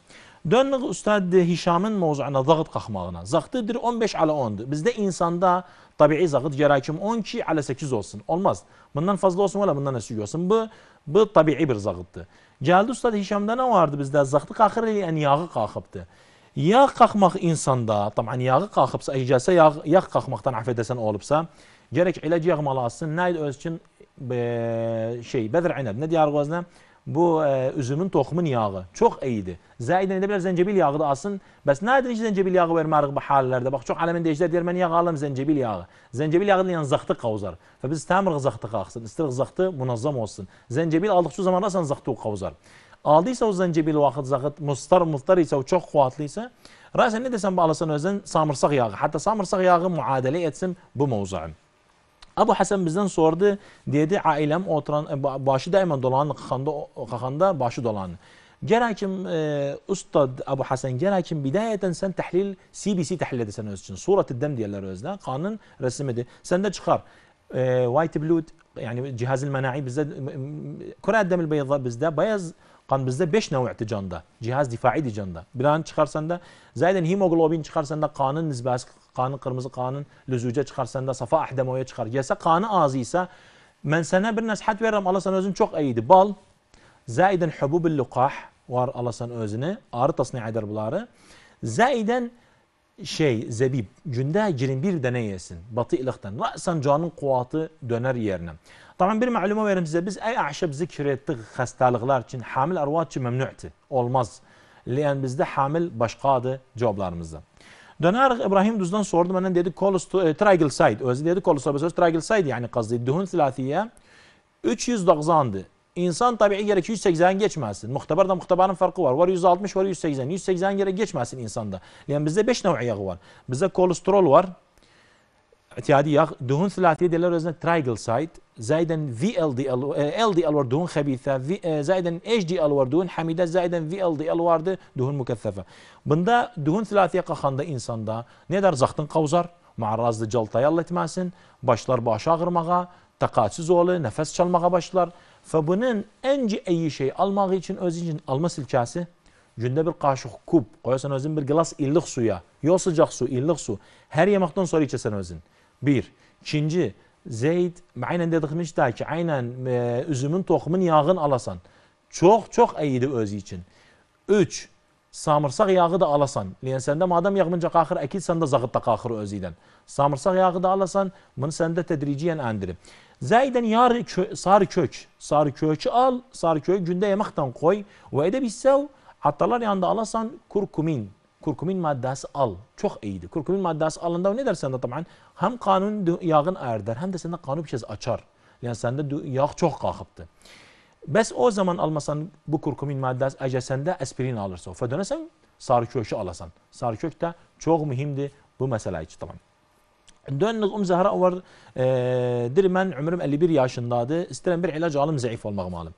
Speaker 1: Döndük Ustad Hişamın mövzuuna, zağıt qalxmağına. Zağıtıdır 15 ala 10'dur. Bizde insanda tabii zağıt gerakim 12 ala 8 olsun. Olmaz. Bundan fazla olsun valla bundan ösük olsun. Bu, bu tabii bir zağıttır. Geldi Ustad Hişamda ne vardı Bizde Zağıtı qalxır, yəni yağı qalxıbdır. Yağ qalxmaq insanda, tamam, yağı qalxıbsa, icazə yağ, yağ qalxmaqdan, affedəsən olubsa, Gərək eləcə yağmalasın, nə özkün e, şey, bədr inəb, nə deyər qazına? bu e, üzümün toxumun yağı çox eydi. Zəyidən edə bilər zəncebil yağı da asın. Bəs nə edir ki, zəncebil yağı vermərik bu hallarda? Bax, çox aləmin deyicilər deyir, mən yağ alım zəncebil yağı. Zəncebil yağı ilə zaxtıq qavuzar. Və biz istəmirik zaxtıq axsın, istəyirik zaxtı münazzam olsun. Zəncebil aldıqca zaman da sən zaxtıq qavuzar. Aldıysa o zəncebil vaxt zaxıt, mustar, muftar isə o çox qüvatlıysa, rəsən nə desən bu alasan özün samırsaq yağı. Hətta samırsaq yağı müadələ etsin bu mövzuun. Abu Hasan bizden sordu. Dedi ailem oturan başı daima dolanı kakanda, kakanda başı dolan. Gerakim e, Ustad Abu Hasan gerakim bidayeten sen tahlil CBC tahlil edesen öz Suratı dem diyorlar özden. Kanun resmidir. Sen de çıkar. E, white blood yani cihaz menai bizde kura el beyza bizde bayaz kan bizde 5 nev'ti canda. Cihaz difai di canda. Bir an çıkarsan da zaten hemoglobin çıkarsan da kanın nisbesi Kanı kırmızı kanın lüzüce çıkar sende safa ahdemoya çıkar. Gelse kanı ağzıysa ben sana bir nasihat veririm Allah sana özün çok iyiydi. Bal zaiden hububil lukah var Allah sana özünü ağrı tasniye eder bunları. Zaiden şey zebib cünde cirin bir dene yesin batı ilıktan rasen canın kuvatı döner yerine. Tamam bir malumu verim size biz ey ahşab zikrettik hastalıklar için hamil arvat için memnu'ti olmaz. Leyen bizde hamil başkadı cevaplarımızda. Dönerek İbrahim Düz'den sordu. Benden dedi kolus e, triangle side. Özü dedi kolus söz triangle side yani kazdı. Dühün silatiye 390'dı. İnsan tabii gerek 180 geçmezsin. Muhteber de muhteberin farkı var. Var 160 var 180. 180 gerek geçmezsin insanda. Yani bizde 5 nev ayağı var. Bizde kolesterol var. اتحادی یا دهون سلاتی دلار از ترایگل سایت زایدن VLDL LDL وردون خبيثة زائدا HDL وردون حميدة زائدا VLDL vardı دهون مكثفة bunda دهون ثلاثية qalxanda insanda nə dər zaxtın qavzar müarrazlı caltaya etməsin başlar başı ağırmağa taqatsiz olur nəfəs çalmağa başlar və bunun ən iyi şey almaq üçün özün üçün alma silkəsi gündə bir qaşıq kub qoyasan özün bir qlas illiq suya yox sıcaq su illiq su hər yeməkdən sonra içəsən özün Bir. İkinci, zeyt, aynen dediğimiz da ki, aynen e, üzümün tohumun yağın alasan. Çok çok iyidir özü için. Üç, samırsaq yağı da alasan. yani sende madam yağmınca qalxır, əkilsən sende zağıt da qalxır özü ilə. Samırsaq yağı da alasan, bunu sende tədriciyən əndirib. Zəydən yar kö sarı kök, sarı kökü al, sarı kökü gündə yeməkdən qoy və edə bilsəv, hattalar yanında alasan kurkumin, kurkumin maddəsi al. çok iyidir. Kurkumin maddəsi alında nə edər səndə təbii həm qanun yağın ərdər, həm də səndə kanun bir şey açar. Yani sende yağ çok qalxıbdı. Bəs o zaman almasan bu kurkumin maddəsi əgər səndə aspirin alırsa, fədönəsən sarıkökü alasan. Sarıkök də çox mühimdir bu mesele üçün tamam. Dönlük Um Zəhra var. E, dir mən ömrüm 51 yaşındadır. İstəyirəm bir ilac alım zayıf olmağım alım.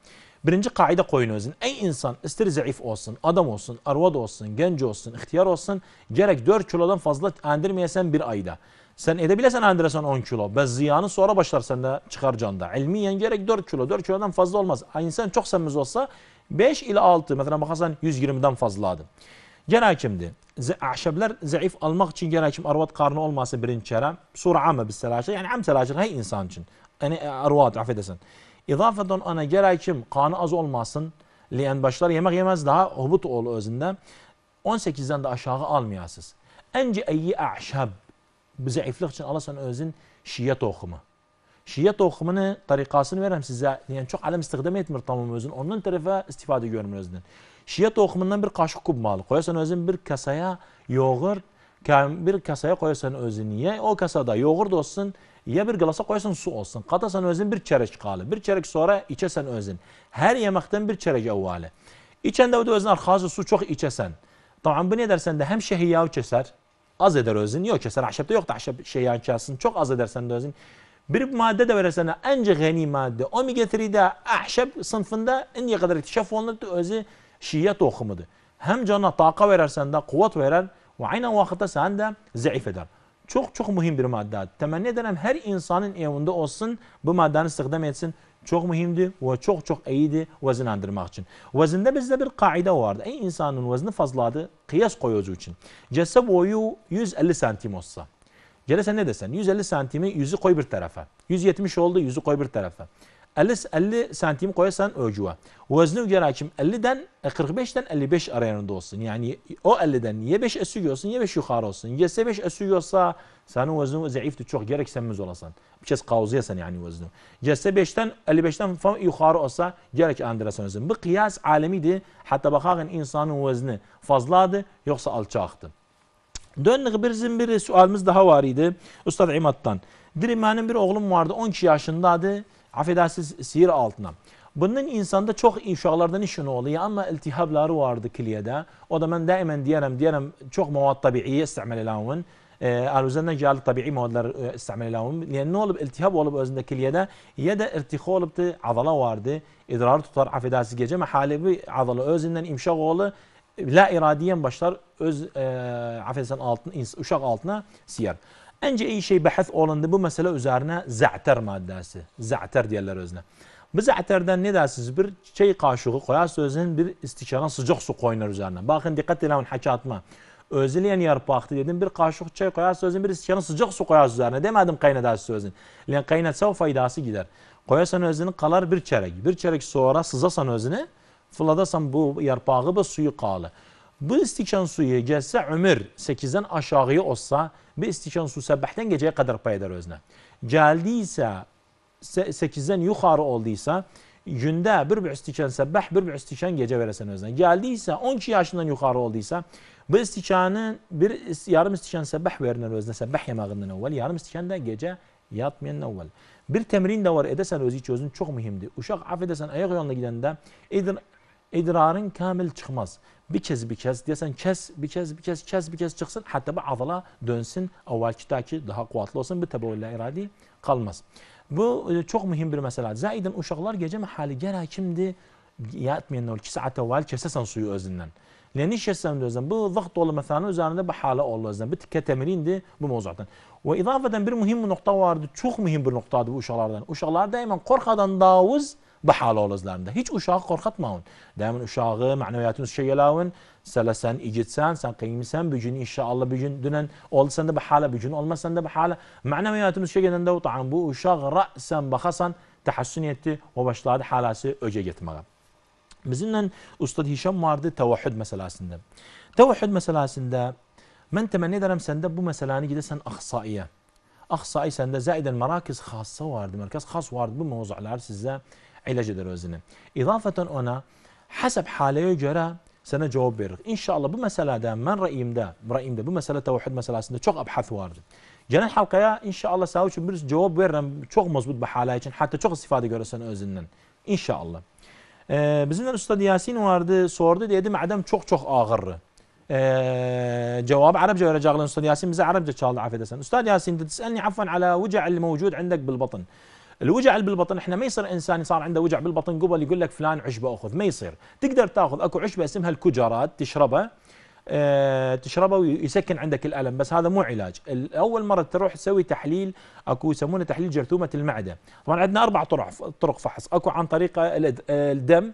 Speaker 1: Birinci kaide koyun özün. Ey insan ister zayıf olsun, adam olsun, arvad olsun, genç olsun, ihtiyar olsun. Gerek 4 kilodan fazla endirmeyesen bir ayda. Sen edebilesen endiresen 10 kilo. Ve ziyanı sonra başlar sende çıkar canda. İlmiyen gerek 4 kilo. 4 kilodan fazla olmaz. Ay insan çok semiz olsa 5 ile 6. Mesela bakarsan 120'den fazla adım. Gene hakimdi. Ahşablar zayıf almak için gene hakim arvat karnı olmasa birinci kerem. Sura ama bir selaçı. Yani am selaçı hey insan için. Yani e, arvad, affedersin. İzafətən ona gərək kim? Qanı az olmasın. Ləyən başlar yemək yeməz daha hubut oğlu özündə. 18-dən də aşağı almayasız. Əncə əyi əşəb. Zəiflik üçün alasan özün şiyə toxumu. Şiyə toxumunu, tariqasını verəm sizə. Yəni, çox ələm istiqdam etmir tamam özün. Onun tərəfə istifadə görmür özündən. Şiyə toxumundan bir qaşıq kubmalı. Qoyasan özün bir kasaya yoğurt, bir kasaya qoyasan özünü ye. O kasada yoğurt olsun, Ya bir glasa koyasın su olsun. Katasan özün bir çerek kalı. Bir çerek sonra içesen özün. Her yemekten bir çerek evvali. İçen de o özün arkası su çok içesen. Tamam bu ne dersen de hem şehiyav keser. Az eder özün. Yok keser. Ahşapta yok da ahşap şehiyav kesin. Çok az edersen de özün. Bir madde de verirsen ence geni madde. O mi getiride ahşap sınıfında en kadar iktişaf olunur özü şiye tohumudur. Hem canına taqa verersen de kuvvet veren ve aynı vakitte sen de zayıf eder. Çok çok mühim bir madde. Temenni ederim her insanın evinde olsun bu maddeni istihdam etsin. Çok mühimdi ve çok çok iyiydi vazinlandırmak için. Vazinde bizde bir kaide vardı. Ey insanın vazini fazladı kıyas koyucu için. Cesse boyu 150 santim olsa. Gelirsen ne desen? 150 santimi yüzü koy bir tarafa. 170 oldu yüzü koy bir tarafa. 50, 50 santim koyarsan ölçüye. Vezni göre hakim 50'den 45'ten 55 arayanında olsun. Yani o 50'den ya 5 esük olsun ya 5 yukarı olsun. Ya 5 esük olsa senin veznin zayıftı çok gerek senmez olasan. Bir kez kavziyasan yani vezni. Ya 5'ten 55'ten yukarı olsa gerek andırasan özün. Bu kıyas alemidir. Hatta bakakın insanın vezni fazladı yoksa alçaktı. Döndük bir bir sualımız daha var idi. Ustad İmat'tan. Dilim benim bir oğlum vardı 12 yaşındaydı affedersiniz sihir altına. Bunun insanda çox inşalardan işin oluyor ama iltihabları vardı kiliyədə. O da mən daimən deyərəm, deyərəm çox mavad təbiiyə istimal eləyən. Əl-üzərinə ee, gəlir təbii maddələr e, istimal eləyən. Yəni nə olub iltihab olup özünde kiliyədə ya da irtixa olubdu, azala vardı, idrarı tutar, affedersiz gecə bir azala özündən imşaq oğlu la iradiyen başlar öz e, affedersen altın, uşaq altına siyar. Ence iyi şey bahis olundu bu mesele üzerine za'ter maddesi. Za'ter diyorlar özüne. Bu za'terden ne dersiniz? Bir çay kaşığı koyarsın özünün bir istikana sıcak su koyunar üzerine. Bakın dikkat edin atma. Özleyen yarpaqtı dedim bir kaşık çay koyarsın özün bir istikana sıcak su koyarsın üzerine. Demedim kaynatarsın özün. Yani kaynatsa o faydası gider. Koyarsan özünü kalar bir çerek. Bir çerek sonra sızasan özünü fıladasan bu yarpağı bu suyu kalı. Bu istikşan suyu gelse ömür 8'den aşağıya olsa bir istikşan su sabahten geceye kadar pay eder özüne. Geldiyse 8'den yukarı olduysa günde bir bir istikşan sabah bir bir istikşan gece veresen özüne. Geldiyse 12 yaşından yukarı olduysa bu istikşanın bir yarım istikşan sabah verilen özüne sabah yemeğinden evvel yarım istikşan da gece yatmayan evvel. Bir temrin de var edesen özü için özün çok mühimdi. Uşak affedersen ayak yoluna gidende edin idrarın kamil çıkmaz. Bir kez bir kez desen kes bir kez bir kez kes bir kez çıksın. Hatta bu azala dönsün. Avvalkidaki daha kuvvetli olsun. Bir tebevvülle iradi kalmaz. Bu e, çok mühim bir mesele. Zaiden uşaklar gece mahali gene kimdi? Yatmayanlar 2 saat evvel kesesen suyu özünden. Leni şesem de özden. Bu zıht dolu mesela üzerinde bir hala oldu özden. Bir tikke temelindi bu mevzuattan. Ve izafeten bir mühim bir nokta vardı. Çok mühim bir noktadı bu uşaklardan. Uşaklar daima korkadan davuz بحال اولزلارندا هیچ اوشاğı korkatmayın. Daima uşağı mənəviyyatınızı şey eləyin. Sələsən igidsən, sən qiymisən, bu gün inşallah bu gün dünən olsan da bəhala, bu gün olmasan da bəhala. Mənəviyyatımız şey gedəndə tamam bu uşaq rəsən baxasan təhəssün etdi və başladı halası öcə getməyə. Bizimlə ustad Hişam vardı təvəhhüd məsələsində. Təvəhhüd məsələsində ben temenni ederim səndə bu məsələni gedəsən axsaiyə. Axsai səndə zəidən merakiz, xassa vardı, mərkəz xas vardı bu mövzuları sizə علاج دروزنه اضافه اونا حسب حاله جرى سنة جواب بيرك إن شاء الله بمسألة دا من رأيم دا برأيم دا بمسألة توحد مسألة سنة شوق أبحث وارد جنا يا إن شاء الله ساوش برس جواب بيرنا شوق بحاله بحالاتين حتى شوق استفادة görürsen اوزنن إن شاء الله ee, آه، الاستاذ ياسين وارد سورد دي dedim عدم çok çok اغر جواب عرب Arapça جاغلن استاذ ياسين bize عرب çaldı استاذ ياسين Yasin تسألني عفوا على وجع اللي موجود عندك بالبطن الوجع اللي بالبطن احنا ما يصير انسان صار عنده وجع بالبطن قبل يقول لك فلان عشبه اخذ ما يصير تقدر تاخذ اكو عشبه اسمها الكجرات تشربها أه تشربه ويسكن عندك الالم بس هذا مو علاج اول مره تروح تسوي تحليل اكو يسمونه تحليل جرثومه المعده طبعا عندنا اربع طرق طرق فحص اكو عن طريق آه، الدم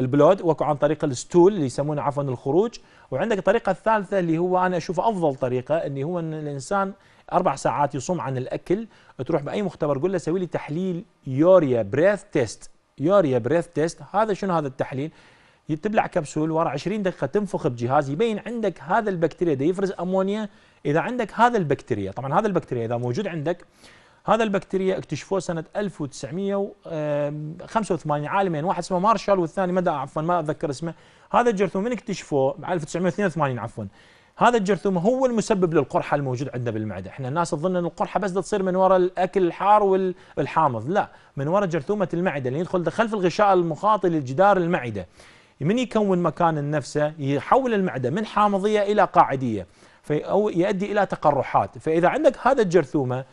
Speaker 1: البلود واكو عن طريق الستول اللي يسمونه عفوا الخروج وعندك الطريقه الثالثه اللي هو انا اشوفها افضل طريقه اللي هو ان الانسان اربع ساعات يصوم عن الاكل تروح باي مختبر قول له سوي لي تحليل يوريا بريث تيست يوريا بريث تيست هذا شنو هذا التحليل تبلع كبسول ورا 20 دقيقه تنفخ بجهاز يبين عندك هذا البكتيريا ده يفرز امونيا اذا عندك هذا البكتيريا طبعا هذا البكتيريا اذا موجود عندك هذا البكتيريا اكتشفوه سنه 1985 عالمين واحد اسمه مارشال والثاني مدى عفوا ما اتذكر اسمه هذا الجرثوم من اكتشفوه 1982 عفوا هذا الجرثومة هو المسبب للقرحة الموجود عندنا بالمعدة احنا الناس تظن ان القرحة بس تصير من وراء الاكل الحار والحامض لا من وراء جرثومة المعدة اللي يدخل خلف الغشاء المخاطي للجدار المعدة من يكون مكان نفسه يحول المعدة من حامضية الى قاعدية أو يؤدي الى تقرحات فاذا عندك هذا الجرثومة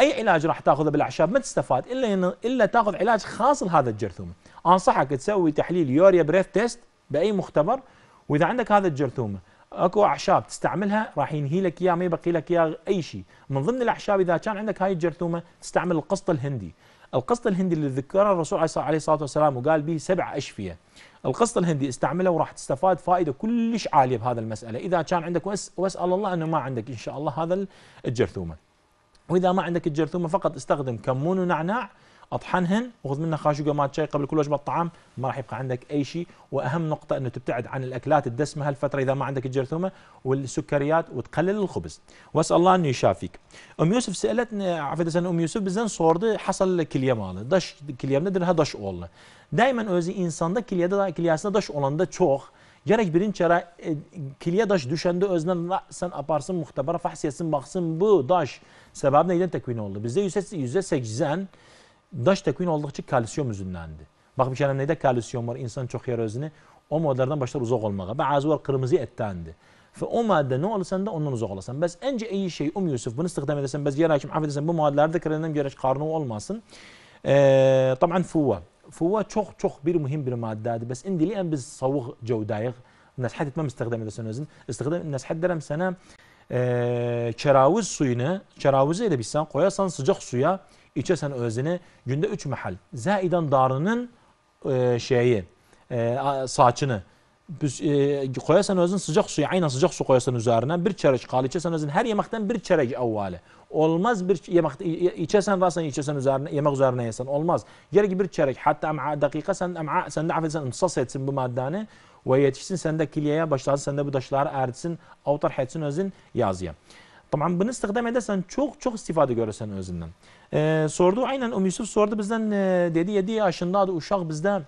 Speaker 1: اي علاج راح تاخذه بالاعشاب ما تستفاد الا الا تاخذ علاج خاص لهذا الجرثومه انصحك تسوي تحليل يوريا بريث تيست باي مختبر واذا عندك هذا الجرثومه اكو اعشاب تستعملها راح ينهي لك اياه ما يبقي لك اياه اي شيء من ضمن الاعشاب اذا كان عندك هاي الجرثومه تستعمل القسط الهندي القسط الهندي اللي ذكره الرسول عليه الصلاه والسلام وقال به سبع اشفيه القسط الهندي استعمله وراح تستفاد فائده كلش عاليه بهذا المساله اذا كان عندك واسال الله انه ما عندك ان شاء الله هذا الجرثومه واذا ما عندك الجرثومه فقط استخدم كمون ونعناع اطحنهن وخذ منها خاشوقه مال شاي قبل كل وجبه طعام ما راح يبقى عندك اي شيء واهم نقطه انه تبتعد عن الاكلات الدسمه هالفتره اذا ما عندك الجرثومه والسكريات وتقلل الخبز واسال الله انه يشافيك ام يوسف سالتني عفوا ام يوسف بزن صورده حصل كليه ماله دش كليه ندرها هدش اول دائما özü insanda kilyada كليه daş olanda çok Gerek birinci ara e, kiliye daş düşende özden sen aparsın muhtebara fahsiyetsin baksın bu daş sebep neyden tekvin oldu? Bizde يوسف yüzde daş təkvin olduqca kalsiyum üzündəndir. Bax, bir kələm nədə kalsiyum var? insan çox yer özünü o maddelerden başlar uzak olmağa. Bəzi var kırmızı ettendi. Ve o madde ne olursan da ondan uzak olasan. Bəs ence iyi şey um Yusuf bunu istihdam edersen, bəs yer hakim affedersen bu maddelerde kırılan gerek karnı olmasın. Ee, taban fuva. Fuva çok çok bir mühim bir maddedir. Bəs indili en biz soğuk cevdayıq. Neshat etmem istihdam edersen özün. İstihdam, neshat derem sana e, keravuz suyunu, keravuzu ile bilsen koyarsan sıcak suya içəsən özünü gündə üç məhəl. Zəidən darının e, şeyi, e, saçını. Biz, e, qoyasan özün sıcaq suyu, aynən sıcaq su qoyasan üzərinə bir çərək qalı içəsən özün hər yeməkdən bir çərək əvvəli. Olmaz bir yemək içəsən rasan içəsən üzərinə yemək üzərinə yəsən olmaz. Gərək bir çərək, hətta əm'a dəqiqə sən əm'a səndə əfəsən imsas etsin bu maddəni və yetişsin səndə kiliyəyə başlasın, səndə bu daşları əritsin, avtar etsin özün yazıya. Tamam bunu istihdam edersen çok çok istifade görürsen özünden. Ee, sordu aynen o Yusuf sordu bizden e, dedi 7 yaşında uşak bizden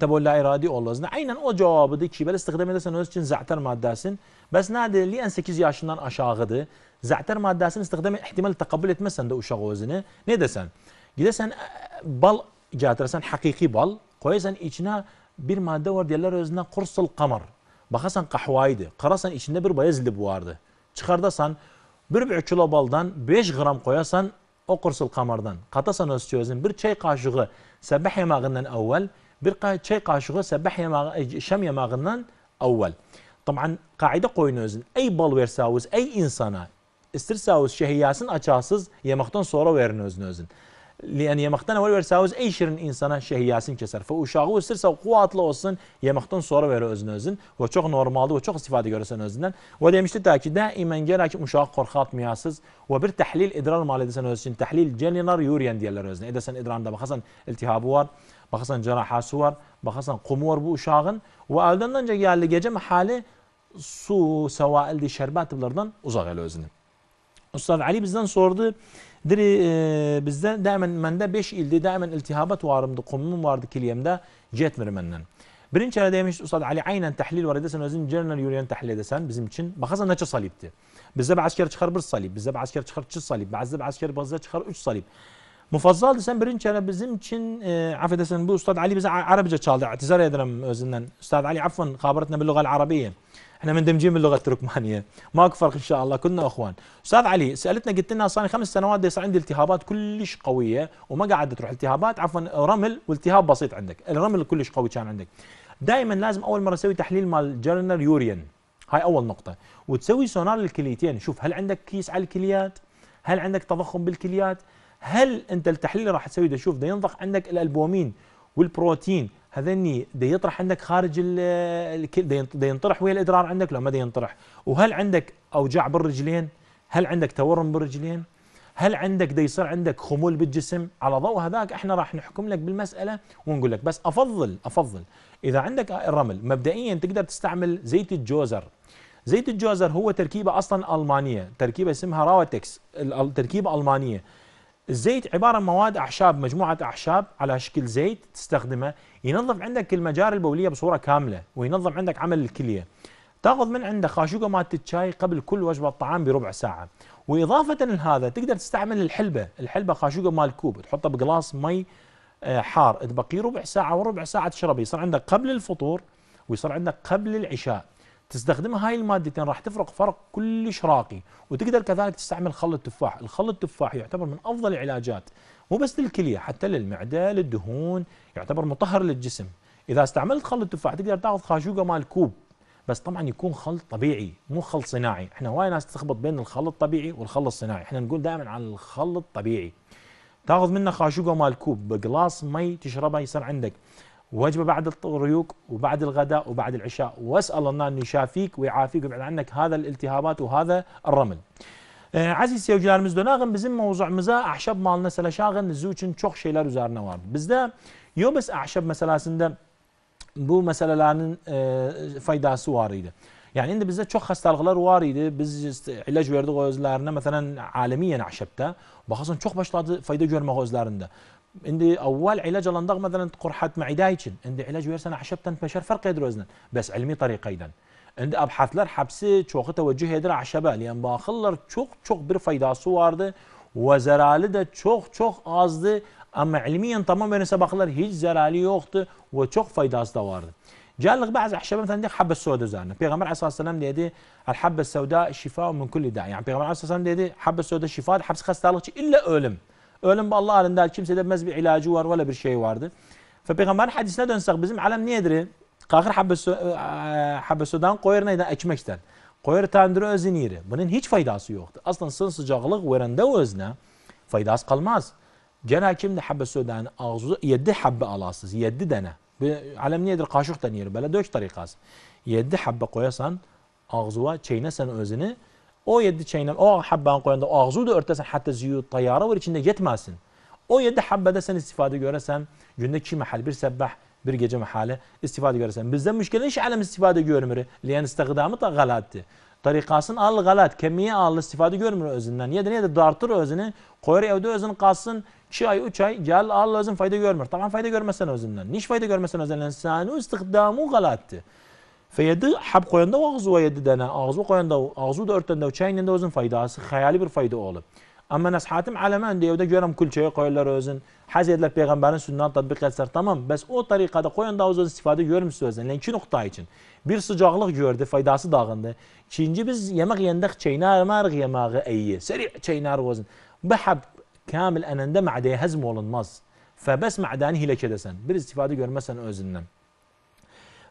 Speaker 1: tabi la iradi olmazdı. Aynen o cevabı da ki böyle istihdam edersen öz için zaten maddesin. Bes nerede en 8 yaşından aşağıdır. Zaten maddesin istihdam ihtimal takabbül etmezsen de uşak özünü ne desen? Gidesen e, bal getirsen hakiki bal koyarsan içine bir madde var diyorlar özüne kursul kamar. Bakarsan kahvaydı. Karasan içinde bir bayezli bu vardı. Çıxardasan, 1 kilo baldan 5 qram qoyasan o qursul qamardan. Qatasan öz çözün. Bir çay qaşığı səbah yemağından əvvəl, bir çay qaşığı səbah yemağı, e, şam yemağından əvvəl. Taban qaida qoyun özün. Ey bal versavuz, ey insana. İstirsavuz şehiyyasın açasız yeməkdən sonra verin özün özün. yemekten evvel ول versauz eşirin insana şehiyasını keser. Fe uşağı ısırsa kuatlı olsun yemekten sonra verir özünü özün. Ve çok normaldi ve çok istifade görürsen özünden. Ve demişti ta ki daimen gerek ki uşağı korkatmayasız. Ve bir tahlil idrar mal edesen öz için. Tahlil celinar yuriyen diyorlar özüne. Edesen idrarında bakasan iltihabı var. Bakasan cerahası var. Bakasan kumu var bu uşağın. Ve elden önce geldi gece hali su sevaildi şerbatlardan uzak el özünü. Ustaz Ali bizden sordu. دري بزدان دائما من ده بيش إلدي دائما التهابات وارم ده قمم وارد كليم ده جيت مرمنن برينش على دائما أستاذ علي عينا تحليل وارد دسان وزين جنرال يوريان تحليل دسان بزم تشن بخاصة ناتش صليبتي بزب عسكر تخر بر صليب بزب عسكر تخر تش صليب بعزب عسكر بزب تخر اش صليب مفضل دسان برينش على بزم تشن آه عفوا دسان بو أستاذ علي بزع عربي جا تشالد اعتذار يا درم علي عفوا خابرتنا باللغة العربية احنا مندمجين باللغه التركمانيه ماكو فرق ان شاء الله كلنا اخوان استاذ علي سالتنا قلت لنا صار لي خمس سنوات صار عندي التهابات كلش قويه وما قاعد تروح التهابات عفوا رمل والتهاب بسيط عندك الرمل كلش قوي كان عندك دائما لازم اول مره اسوي تحليل مال جرنر يورين هاي اول نقطه وتسوي سونار للكليتين شوف هل عندك كيس على الكليات هل عندك تضخم بالكليات هل انت التحليل راح تسوي ده شوف ده ينضخ عندك الالبومين والبروتين هذني دا يطرح عندك خارج ال دا ينطرح ويا الادرار عندك لو ما دا ينطرح وهل عندك اوجاع بالرجلين هل عندك تورم بالرجلين هل عندك دا يصير عندك خمول بالجسم على ضوء هذاك احنا راح نحكم لك بالمساله ونقول لك بس افضل افضل اذا عندك الرمل مبدئيا تقدر تستعمل زيت الجوزر زيت الجوزر هو تركيبه اصلا المانيه تركيبه اسمها راوتكس التركيبه المانيه الزيت عبارة عن مواد أعشاب مجموعة أعشاب على شكل زيت تستخدمه ينظف عندك المجاري البولية بصورة كاملة وينظم عندك عمل الكلية تاخذ من عنده خاشوقه مالت الشاي قبل كل وجبه طعام بربع ساعه واضافه لهذا تقدر تستعمل الحلبه الحلبه خاشوقه مال كوب تحطه بقلاص مي آه، حار تبقيه ربع ساعه وربع ساعه تشربه يصير عندك قبل الفطور ويصير عندك قبل العشاء تستخدمها هاي المادتين راح تفرق فرق كلش راقي وتقدر كذلك تستعمل خل التفاح الخل التفاح يعتبر من أفضل العلاجات مو بس للكلية حتى للمعدة للدهون يعتبر مطهر للجسم إذا استعملت خل التفاح تقدر تاخذ خاشوقة مال كوب بس طبعا يكون خلط طبيعي مو خلط صناعي احنا هواي ناس تخبط بين الخلط الطبيعي والخلط الصناعي احنا نقول دائما عن الخلط الطبيعي تاخذ منه خاشوقه مال كوب بقلاص مي تشربه يصير عندك وجبه بعد الريوق وبعد الغداء وبعد العشاء واسال الله ان يشافيك ويعافيك ويبعد عنك هذا الالتهابات وهذا الرمل عزيز seyircilerimiz döneğin bizim mevzuumuza ahşap malına seleşağın sizin için çok şeyler üzerine var. Bizde yobes ahşap meselesinde bu meselelerin e, faydası var idi. Yani indi bizde çok hastalıklar var idi. Biz işte ilaç verdik özlerine mesela alemiyen ahşapta. Bakasın çok başladı fayda görmek özlerinde. عندي اول علاج لندغ مثلا قرحه معدايتشن عندي علاج ويرسن عشبتن بشر فرق يدروزن بس علمي عند عندي لر حبسي شوخ توجه يدر عشبه لان باخلر شوق çok bir faydası vardı ve zararı da çok çok azdı ama ilmiyen tamamen sabahlar hiç zararı yoktu ve çok faydası da vardı. جالغ بعض احشاب مثلا ديك حبه السوداء زارنا بيغمر عليه الصلاه والسلام دي الحبه السوداء شفاء من كل داء يعني بيغمر عليه الصلاه والسلام دي حبه السوداء شفاء حبس خستالغ الا اولم Ölüm bu Allah halinde kimse demez bir ilacı var öyle bir şey vardı. Ve peygamber hadisine dönsek bizim alem niyedir? Kalkır habbesudan e, e, koyar neyden? Ekmekten. Koyar tandır özün yeri. Bunun hiç faydası yoktu. Aslında sın sıcaklık verende özne faydası kalmaz. Gene kimde habbesudan ağzı yedi habbe alasız. Yedi dene. Alem niyedir? Kaşıktan yeri. Böyle dök tarikası. Yedi habbe koyasan ağzıva çeynesen özünü. O yedi çeynem, o habban koyanda ağzı da örtesen hatta ziyut tayyara var içinde yetmezsin. O yedi habbede sen istifade göresen günde iki mahal bir sebbah bir gece mahali istifade göresen. Bizden müşkelin iş alem istifade görmür. Liyen istikdamı da galattı. Tarikasın al galat, kemiğe al istifade görmür özünden. Niye de niye de dartır özünü, koyar evde özünü kalsın. 2 ay, 3 ay gel al özün fayda görmür. Tamam fayda görmesen özünden. Niş fayda görmesen özünden? Sen o istikdamı galatti. Və həb qoyanda o ağzı o 7 dənə, ağzı qoyanda o, ağzı da örtəndə o çəyində özün faydası, xəyali bir fayda olub. Amma nəshatim ələmən deyə evdə görəm külçəyə qoyurlar özün. Həz edirlər Peyğəmbərin sünnəni tətbiq etsər, tamam. Bəs o tariqada qoyanda özün istifadə görmüsünüz özün. Yəni iki nöqtə üçün. Bir sıcaklıq gördü, faydası dağındı. İkinci biz yemək yeyəndə çeynəmərıq yeməyi əyi. Seri çeynərik özün. Bu həb kamil ənəndə mədəyə həzm olunmaz. Fəbəs mədəni hilə edəsən. Bir istifadə görməsən özündən.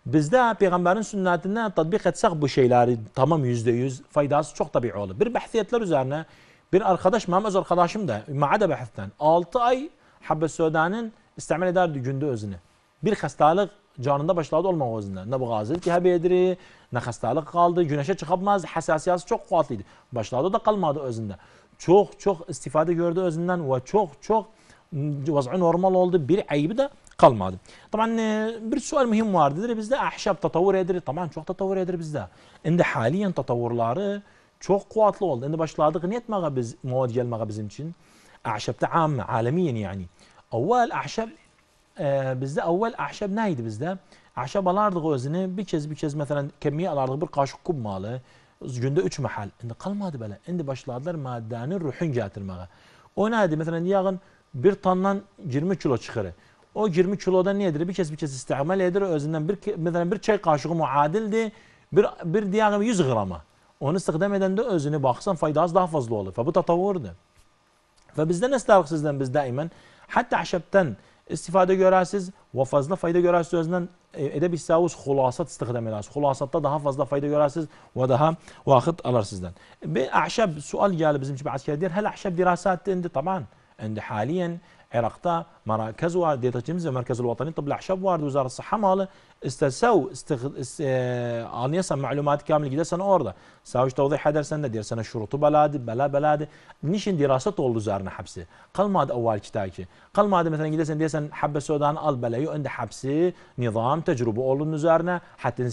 Speaker 1: Biz de Peygamberin sünnetinden tatbik etsek bu şeyleri tamam yüzde yüz faydası çok tabii olur. Bir bahsiyetler üzerine bir arkadaş, Mehmet arkadaşım da ma'ada bahisten 6 ay Habbe Södan'ın istemel ederdi günde özünü. Bir hastalık canında başladı olmak özünden. Ne bu gazilik hebediri, ne hastalık kaldı, güneşe çıkamaz, hassasiyası çok kuvvetliydi. Başladı da kalmadı özünde. Çok çok istifade gördü özünden ve çok çok vaz'ı normal oldu. Bir ayıbı da kalmadı. Taban bir sual mühim vardır bizde ahşap tatavvur edilir. Taban çok tatavvur edilir bizde. Şimdi haliyen tatavvurları çok kuvvetli oldu. Şimdi başladık ne etmeye biz, muad gelmeye bizim için? Ahşapta amme, alemiyen yani. Avval ahşap e, bizde avval ahşap neydi bizde? Ahşap alardık özünü bir kez bir kez mesela kemiği alardık bir kaşık kum malı. Günde üç mahal. Şimdi kalmadı böyle. Şimdi başladılar maddenin ruhun getirmeye. O neydi? Mesela yağın bir tondan 20 kilo çıkarı. O 20 kilodan nedir? Bir kez bir kez istimal edir. Özünden bir, mesela bir çay kaşığı muadildi. Bir, bir diyelim 100 grama. Onu istihdam eden de özünü baksan faydası daha fazla olur. Fe bu tatavvurdu. Fe bizden istedik sizden biz daimen. Hatta ahşaptan istifade görersiz ve fazla fayda görersiz özünden edeb istavuz hulasat istihdam edersiz. Hulasatta daha fazla fayda görersiz ve daha vakit alır sizden. Bir ahşap sual geldi bizim için bir asker diyor. Hel ahşap dirasat indi taban. endi. haliyen Irak'ta merkez var, devletçimiz ve Merkezul Vatani Tıbbi Ahşap vardı, Wizaret Sıhha malı. İstesev, e, anlayasam, malumat kamil gidersen orada. Savuş tevzih edersen de dersen şurutu beladi, bela beladi. Nişin diraset oldu üzerine hapsi. Kalmadı evvelki taki. Kalmadı mesela gidersen dersen habbe sodan al belayı önde hapsi, nizam, tecrübe olun üzerine. Hatta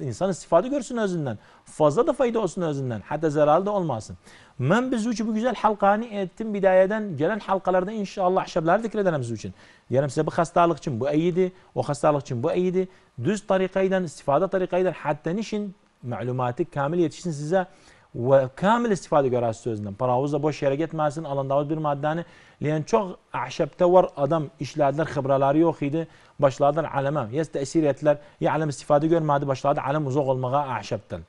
Speaker 1: insan istifade görsün özünden. Fazla da fayda olsun özünden. Hatta zararı da olmasın. Ben biz için bu güzel halkani ettim bidayeden gelen halkalarda inşallah şabları zikredenimiz için. Diyelim size bu hastalık için bu iyiydi, o hastalık için bu iyiydi. Düz tarikaydan, istifade tarikaydan hatta nişin malumatı kamil yetişsin size ve kamil istifade görəsiz sözündən. Paravuzla boş yerə getməsin, alandavuz bir maddəni. Ləyən çok əhşəbdə var adam işlerler, xıbraları yox idi. Başladılar aləmə, yes təsir etdilər. Ya aləm istifadə görmədi, başladı aləm uzaq olmağa əhşəbdən.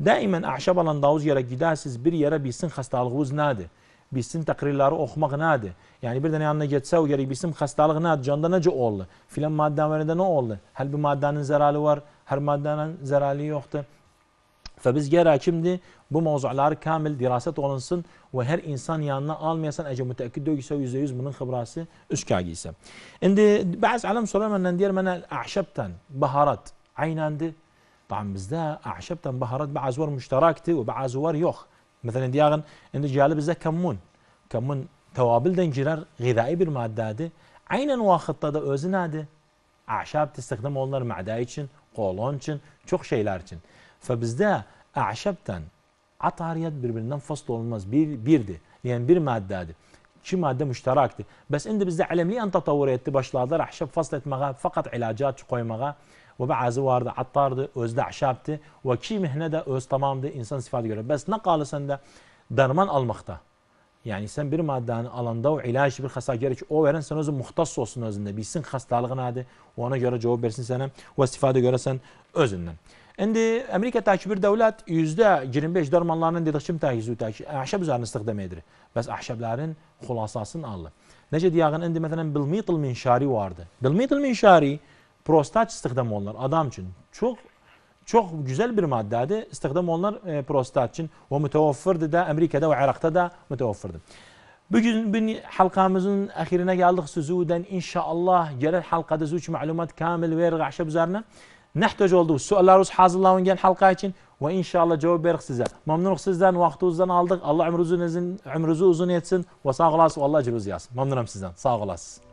Speaker 1: Daimen ahşab alan davuz yere gidersiz bir yere bilsin hastalığınız nedir? Bilsin takrirleri okumak nedir? Yani bir tane yanına geçse o gerek bilsin hastalık nedir? Canda nece oldu? Filan maddenin ne oldu? Her bir maddenin zararı var, her maddenin zararı yoktu. Fe biz gerek şimdi bu mevzular kamil diraset olunsun ve her insan yanına almayasan ece müteekkid dögüse yüzde yüz bunun hıbrası üskâ giyse. Şimdi bazı alem sorular benden diğer bana ahşaptan baharat aynendi طبعا مزدا اعشبت انبهرت بعد زور مشتراكتي وبعد زور يوخ مثلا دياغن انه جالب زا كمون كمون توابل دنجرر غذائي بالمادة عينا واخد طدا اوزن اعشاب تستخدم اولنر معدايتشن قولونشن شوخ شيلارشن فبزدا اعشبت عطاريات بربنا فصل المز بير بيردي لان بير مادة شي مادة مشتركة بس انت بزاف علم لي ان تطوريت باش لادر احشب فصلت مغا فقط علاجات قوي مغا və bəzi vardı attardı, özü də əşəbdir və ki mehnə də öz tamamdır insan sifəti görə. Bəs nə qalır səndə dərman almaqda? Yəni sən bir maddəni alanda o ilaç bir xəstə gəlir ki, o verən sən özün müxtəs olsun özündə, bilsin xəstəliyi nədir, ona görə cavab versin sənə və istifadə görəsən özündən. İndi Amerika təkbir dövlət %25 dərmanlarının dedik kimi təchiz təchiz əhşəb üzərində istiqdam edir. Bəs əhşəblərin xulasasını alır. Necə deyəğin indi məsələn bilmitil minşari vardı. Bilmitil minşari prostat istihdam olunur adam için çok çok güzel bir maddədir. İstihdam olunur e, prostat için. O mütəvəffirdir də Amerikada və Iraqda da Bugün Bu gün halqamızın əxirinə gəldik sözüdən inşallah gələn halkada sizə malumat məlumat kamil verək əşəb üzərinə. Nəhtac oldu. Suallarınız hazırlanın gələn halqa için. Ve inşallah cavab veririk sizə. sizden, vakti vaxtınızdan aldık. Allah ömrünüzü uzun, ömrünüzü uzun etsin Ve sağ olasınız. Allah əcrünüzü yazsın. Məmnunam sizdən. Sağ olasınız.